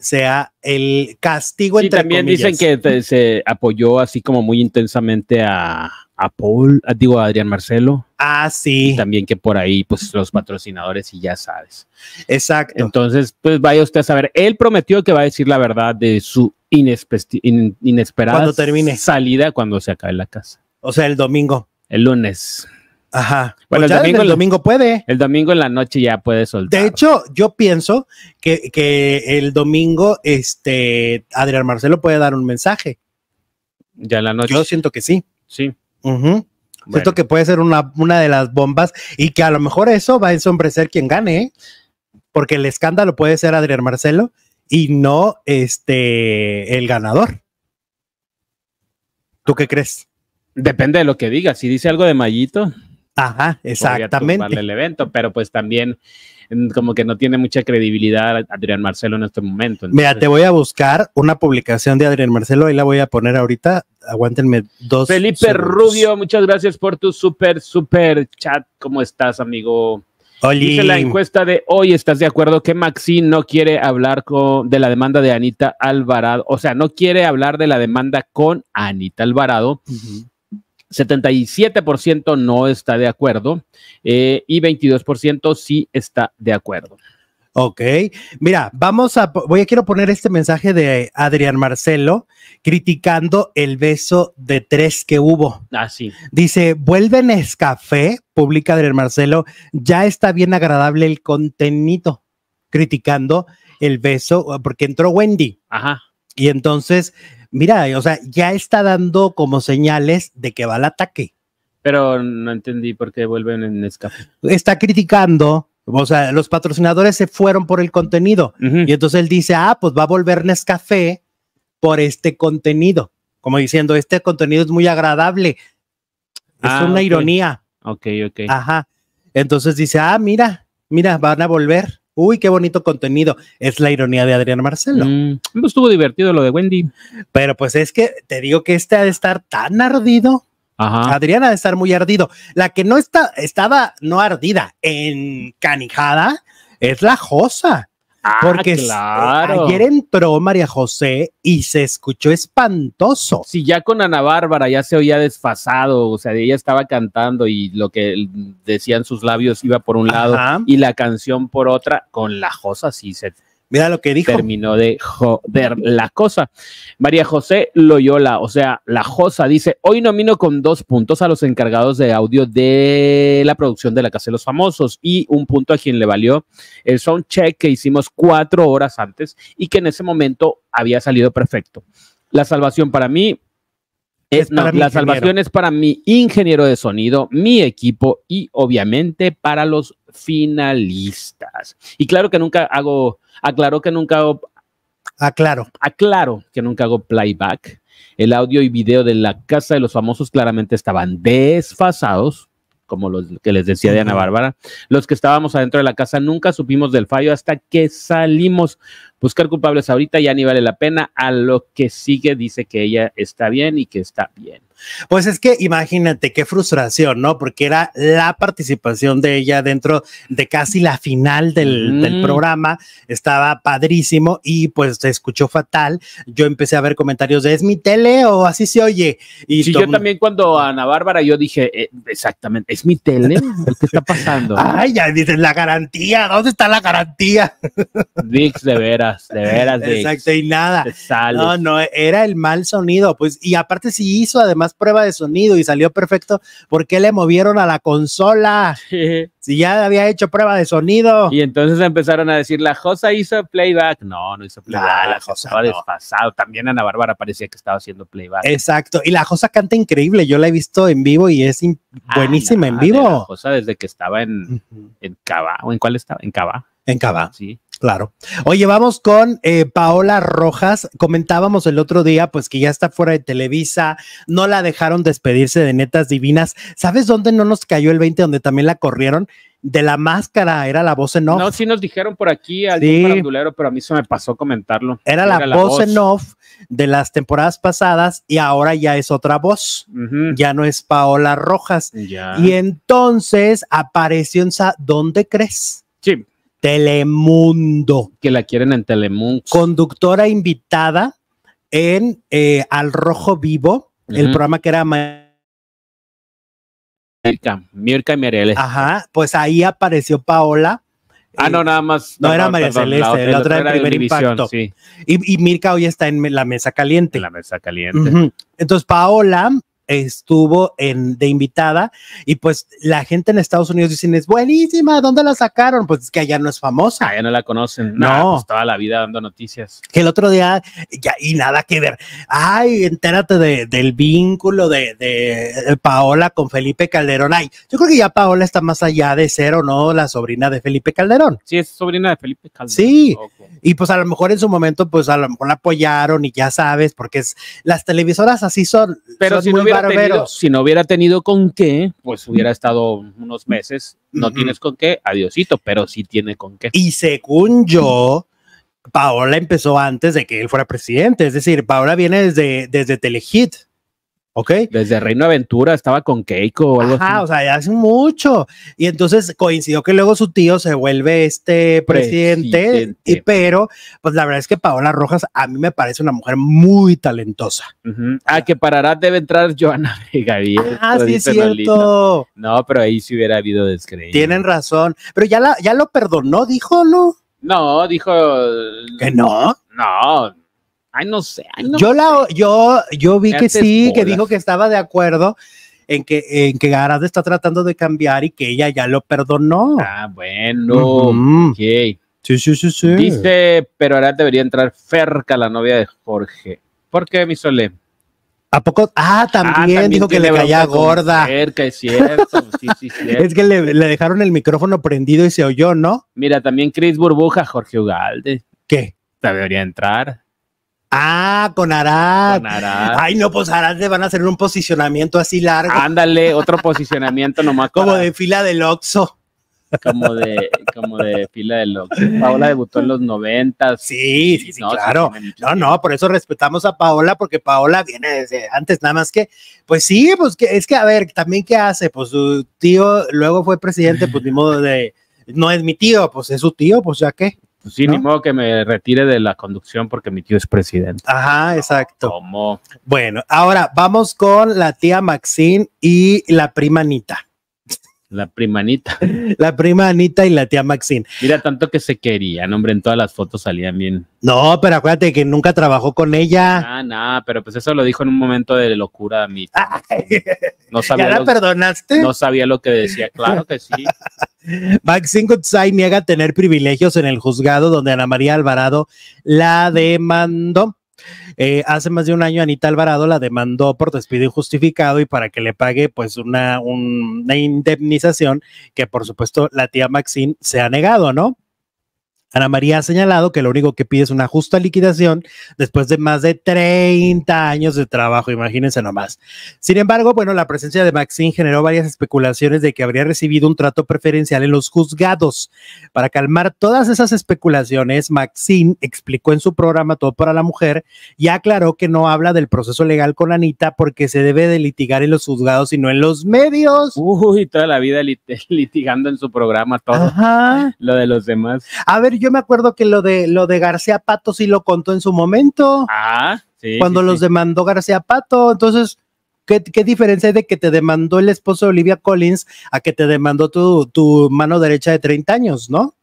sea el castigo sí, entre también dicen que se apoyó así como muy intensamente a, a Paul, digo a Adrián Marcelo. Ah, sí. también que por ahí, pues los patrocinadores y ya sabes. Exacto. Entonces, pues vaya usted a saber. Él prometió que va a decir la verdad de su inesperada salida cuando se acabe la casa. O sea, el domingo. El lunes. Ajá. Bueno, el, pues domingo, puede. El domingo en la noche ya puede soltar. De hecho, yo pienso que, el domingo, este, Adrián Marcelo puede dar un mensaje. Ya en la noche. Yo siento que sí. Sí. Siento que puede ser una, una de las bombas y que a lo mejor eso va a ensombrecer quien gane, ¿eh? porque el escándalo puede ser Adrián Marcelo y no este el ganador. ¿Tú qué crees? Depende de lo que diga. Si dice algo de Mayito, Ajá, exactamente. el evento, pero pues también mm, como que no tiene mucha credibilidad Adrián Marcelo en este momento. Mira, te voy a buscar una publicación de Adrián Marcelo, y la voy a poner ahorita. Aguántenme dos. Felipe Rubio, muchas gracias por tu súper, súper chat. ¿Cómo estás, amigo? Oye. Dice la encuesta de hoy, ¿estás de acuerdo que Maxi no quiere hablar con, de la demanda de Anita Alvarado? O sea, no quiere hablar de la demanda con Anita Alvarado Ajá. 77% no está de acuerdo eh, y 22% sí está de acuerdo. Ok, mira, vamos a, voy a quiero poner este mensaje de Adrián Marcelo criticando el beso de tres que hubo. Así. Ah, sí. Dice, vuelven escafé, publica Adrián Marcelo, ya está bien agradable el contenido, criticando el beso, porque entró Wendy. Ajá. Y entonces mira, o sea, ya está dando como señales de que va al ataque. Pero no entendí por qué vuelven en Nescafé. Está criticando o sea, los patrocinadores se fueron por el contenido. Y entonces él dice, ah, pues va a volver Nescafé por este contenido. Como diciendo, este contenido es muy agradable. es ah, una ironía. Ok, ok. Ajá. Entonces dice, ah, mira, mira, van a volver uy, qué bonito contenido. Es la ironía de Adrián Marcelo. no mm, pues estuvo divertido lo de Wendy. Pero pues es que te digo que este ha de estar tan ardido. Ajá. Adriana ha de estar muy ardido. La que no está, estaba no ardida, encanijada, es la Josa. Ah, porque ayer entró María José y se escuchó espantoso. Si ya con Ana Bárbara ya se oía desfasado, o sea, ella estaba cantando y lo que decían sus labios iba por un lado y la canción por otra, con la Josa sí se Mira lo que dijo. Terminó de joder la cosa. María José Loyola, o sea, la Josa, dice: Hoy nomino con dos puntos a los encargados de audio de la producción de La Casa de los Famosos y un punto a quien le valió el sound check que hicimos cuatro horas antes y que en ese momento había salido perfecto. La salvación para mí es, la salvación es para mi ingeniero de sonido, mi equipo y obviamente para los finalistas. Y claro que nunca hago, aclaro que nunca hago... Aclaro. Aclaro que nunca hago playback. El audio y video de la casa de los famosos claramente estaban desfasados como los que les decía Diana Bárbara. Los que estábamos adentro de la casa nunca supimos del fallo hasta que salimos. Buscar culpables ahorita ya ni vale la pena. A lo que sigue dice que ella está bien y que está bien. Pues es que imagínate qué frustración, ¿no? Porque era la participación de ella dentro de casi la final del, programa. Estaba padrísimo y pues se escuchó fatal. Yo empecé a ver comentarios de es mi tele o así se oye. Y yo también cuando Ana Bárbara yo dije, eh, exactamente, es mi tele, ¿qué está pasando? Ay, ya dices, la garantía, ¿dónde está la garantía? Dix, de veras de veras. Exacto, y nada. No, no, era el mal sonido, pues, y aparte si hizo además prueba de sonido y salió perfecto, porque le movieron a la consola? Si ya había hecho prueba de sonido. Y entonces empezaron a decir, la Josa hizo playback. No, no hizo playback. la Josa estaba despasado También Ana Bárbara parecía que estaba haciendo playback. Exacto. Y la Josa canta increíble. Yo la he visto en vivo y es ah, buenísima en vivo. La desde que estaba en, en Cava. ¿O en cuál estaba? En Cava. En Cava. Sí. Claro. Oye, vamos con eh, Paola Rojas. Comentábamos el otro día, pues que ya está fuera de Televisa, no la dejaron despedirse de Netas Divinas. ¿Sabes dónde no nos cayó el 20, donde también la corrieron? De la máscara, era la voz en off. No, sí nos dijeron por aquí al pero a mí se me pasó comentarlo. Era, la, voz en off de las temporadas pasadas y ahora ya es otra voz. Ya no es Paola Rojas. Ya. Y entonces apareció en... ¿Dónde crees? Sí. Telemundo. Que la quieren en Telemundo. Conductora invitada en eh, Al Rojo Vivo, el programa que era... Mirka, y Mireles. Ajá, pues ahí apareció Paola. Ah, no, eh, nada más. No, era María Celeste, la otra, del primer impacto. Sí. Y, y, Mirka hoy está en la mesa caliente. la mesa caliente. Entonces, Paola estuvo en, de invitada y pues la gente en Estados Unidos dicen, es buenísima, ¿dónde la sacaron? Pues es que allá no es famosa. Allá ah, no la conocen. No. Pues, toda la vida dando noticias. Que el otro día, ya, y nada que ver. Ay, entérate del vínculo de, eh, Paola con Felipe Calderón. Ay, yo creo que ya Paola está más allá de ser o no la sobrina de Felipe Calderón. Sí, es sobrina de Felipe Calderón. Sí. Y pues a lo mejor en su momento, pues a lo mejor la apoyaron y ya sabes, porque es, las televisoras así son. Pero si no hubiera pero si no hubiera tenido con qué, pues hubiera estado unos meses. No tienes con qué, adiosito, pero sí tiene con qué. Y según yo, Paola empezó antes de que él fuera presidente. Es decir, Paola viene desde, desde Telehit. Desde Reino Aventura estaba con Keiko o algo así. Ah, o sea, ya hace mucho. Y entonces coincidió que luego su tío se vuelve este presidente, Y, pero pues la verdad es que Paola Rojas a mí me parece una mujer muy talentosa. A Ah, que parará debe entrar Joana Ah, sí es cierto. No, pero ahí sí hubiera habido descrédito. Tienen razón, pero ya, la, ya lo perdonó, dijo, ¿no? No, dijo... ¿Que no? No, Ay, no sé. yo, La, yo, yo vi que sí, que dijo que estaba de acuerdo en que, en que está tratando de cambiar y que ella ya lo perdonó. Ah, bueno. Sí, sí, sí, sí. Dice, pero ahora debería entrar Ferca, la novia de Jorge. ¿Por qué, mi Sole? ¿A poco? Ah, ah también, dijo que le caía gorda. Ferca, es cierto. sí, sí, Es que le, le, dejaron el micrófono prendido y se oyó, ¿no? Mira, también Chris Burbuja, Jorge Ugalde. ¿Qué? Debería entrar. Ah, con Arad. Con Ay, no, pues Arad le van a hacer un posicionamiento así largo. Ándale, otro posicionamiento nomás. Como de fila del Oxo. Como de, como de fila del Oxo. Paola debutó en los 90 Sí, sí, claro. no, no, por eso respetamos a Paola, porque Paola viene desde antes, nada más que, pues sí, pues que, es que, a ver, también qué hace, pues su tío luego fue presidente, pues ni modo de, no es mi tío, pues es su tío, pues ya qué. Pues sí, ni modo que me retire de la conducción porque mi tío es presidente. Ajá, exacto. ¿Cómo? Bueno, ahora vamos con la tía Maxine y la prima Anita. La prima Anita. la prima Anita y la tía Maxine. Mira, tanto que se querían, hombre, en todas las fotos salían bien. No, pero acuérdate que nunca trabajó con ella. Ah, nada, pero pues eso lo dijo en un momento de locura a mí. no perdonaste? No sabía lo que decía, claro que sí. Maxine me niega tener privilegios en el juzgado donde Ana María Alvarado la demandó. Eh, hace más de un año Anita Alvarado la demandó por despido injustificado y para que le pague pues una, una indemnización que por supuesto la tía Maxine se ha negado, ¿no? Ana María ha señalado que lo único que pide es una justa liquidación después de más de 30 años de trabajo, imagínense nomás. Sin embargo, bueno, la presencia de Maxine generó varias especulaciones de que habría recibido un trato preferencial en los juzgados. Para calmar todas esas especulaciones, Maxine explicó en su programa Todo para la Mujer y aclaró que no habla del proceso legal con Anita porque se debe de litigar en los juzgados y no en los medios. Uy, toda la vida litigando en su programa todo Ajá. lo de los demás. A ver, yo me acuerdo que lo de lo de García Pato sí lo contó en su momento. Ah, Cuando los demandó García Pato, entonces ¿Qué, diferencia hay de que te demandó el esposo de Olivia Collins a que te demandó tu, tu mano derecha de 30 años, no?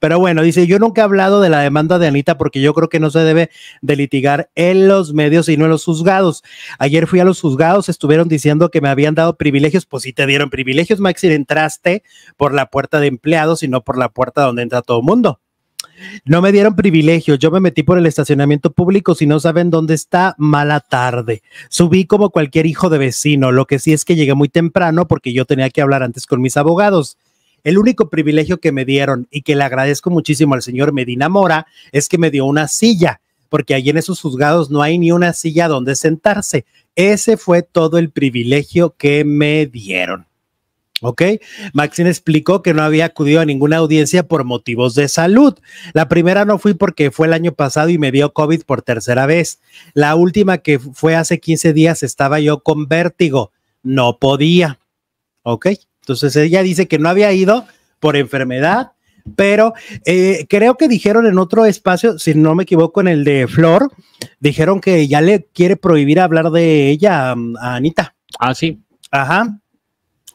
Pero bueno, dice, yo nunca he hablado de la demanda de Anita porque yo creo que no se debe de litigar en los medios y no en los juzgados. Ayer fui a los juzgados, estuvieron diciendo que me habían dado privilegios, pues sí te dieron privilegios, Maxi, entraste por la puerta de empleados y no por la puerta donde entra todo el mundo. No me dieron privilegios, yo me metí por el estacionamiento público, si no saben dónde está, mala tarde. Subí como cualquier hijo de vecino, lo que sí es que llegué muy temprano porque yo tenía que hablar antes con mis abogados. El único privilegio que me dieron y que le agradezco muchísimo al señor Medina Mora es que me dio una silla, porque allí en esos juzgados no hay ni una silla donde sentarse. Ese fue todo el privilegio que me dieron. ¿Ok? Maxine explicó que no había acudido a ninguna audiencia por motivos de salud. La primera no fui porque fue el año pasado y me dio COVID por tercera vez. La última que fue hace 15 días estaba yo con vértigo. No podía. ¿Ok? Entonces ella dice que no había ido por enfermedad, pero eh, creo que dijeron en otro espacio, si no me equivoco, en el de Flor, dijeron que ya le quiere prohibir hablar de ella a Anita. Ah, sí. Ajá.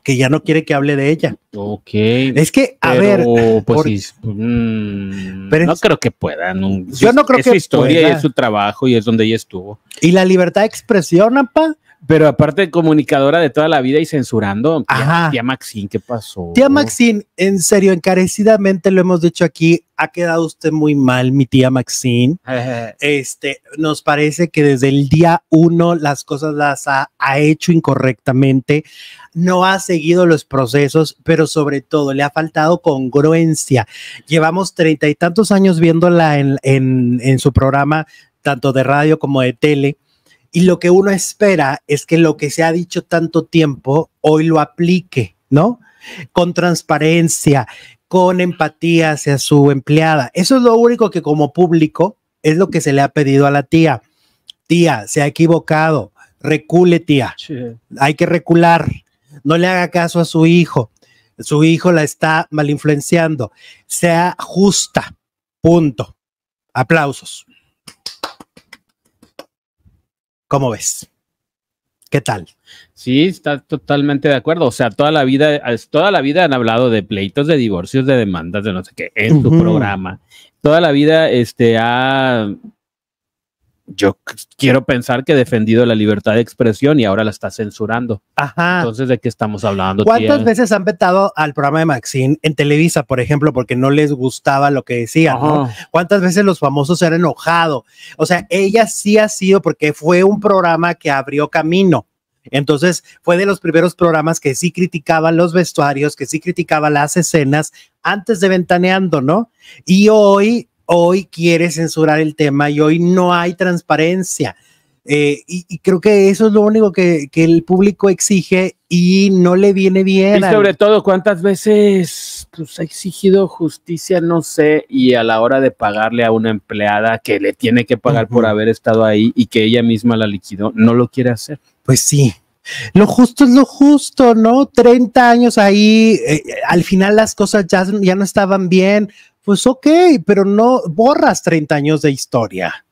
Que ya no quiere que hable de ella. Ok. Es que, a ver. Pues mm, no creo que puedan. yo no creo que. Es su historia y es su trabajo y es donde ella estuvo. Y la libertad de expresión, apa pero aparte comunicadora de toda la vida y censurando. Tía, Maxine, ¿qué pasó? Tía Maxine, en serio, encarecidamente lo hemos dicho aquí, ha quedado usted muy mal, mi tía Maxine. este, nos parece que desde el día uno las cosas las ha, hecho incorrectamente, no ha seguido los procesos, pero sobre todo le ha faltado congruencia. Llevamos treinta y tantos años viéndola en, en su programa, tanto de radio como de tele y lo que uno espera es que lo que se ha dicho tanto tiempo hoy lo aplique, ¿no? Con transparencia, con empatía hacia su empleada. Eso es lo único que como público es lo que se le ha pedido a la tía. Tía, se ha equivocado, recule tía, hay que recular, no le haga caso a su hijo, su hijo la está mal influenciando, sea justa, punto. Aplausos. ¿Cómo ves? ¿Qué tal? Sí, está totalmente de acuerdo. O sea, toda la vida, toda la vida han hablado de pleitos, de divorcios, de demandas, de no sé qué, en tu programa. Toda la vida este, ha yo quiero pensar que he defendido la libertad de expresión y ahora la está censurando. Ajá. Entonces, ¿de qué estamos hablando? ¿Cuántas veces han vetado al programa de Maxine en Televisa, por ejemplo, porque no les gustaba lo que decía? ¿no? ¿Cuántas veces los famosos se han enojado? O sea, ella sí ha sido porque fue un programa que abrió camino. Entonces fue de los primeros programas que sí criticaba los vestuarios, que sí criticaba las escenas antes de Ventaneando, ¿no? Y hoy hoy quiere censurar el tema y hoy no hay transparencia. Eh, y, creo que eso es lo único que, el público exige y no le viene bien. Y sobre todo, ¿cuántas veces pues, ha exigido justicia? No sé, y a la hora de pagarle a una empleada que le tiene que pagar por haber estado ahí y que ella misma la liquidó, no lo quiere hacer. Pues sí, lo justo es lo justo, ¿no? 30 años ahí, eh, al final las cosas ya no estaban bien, pues ok, pero no borras 30 años de historia.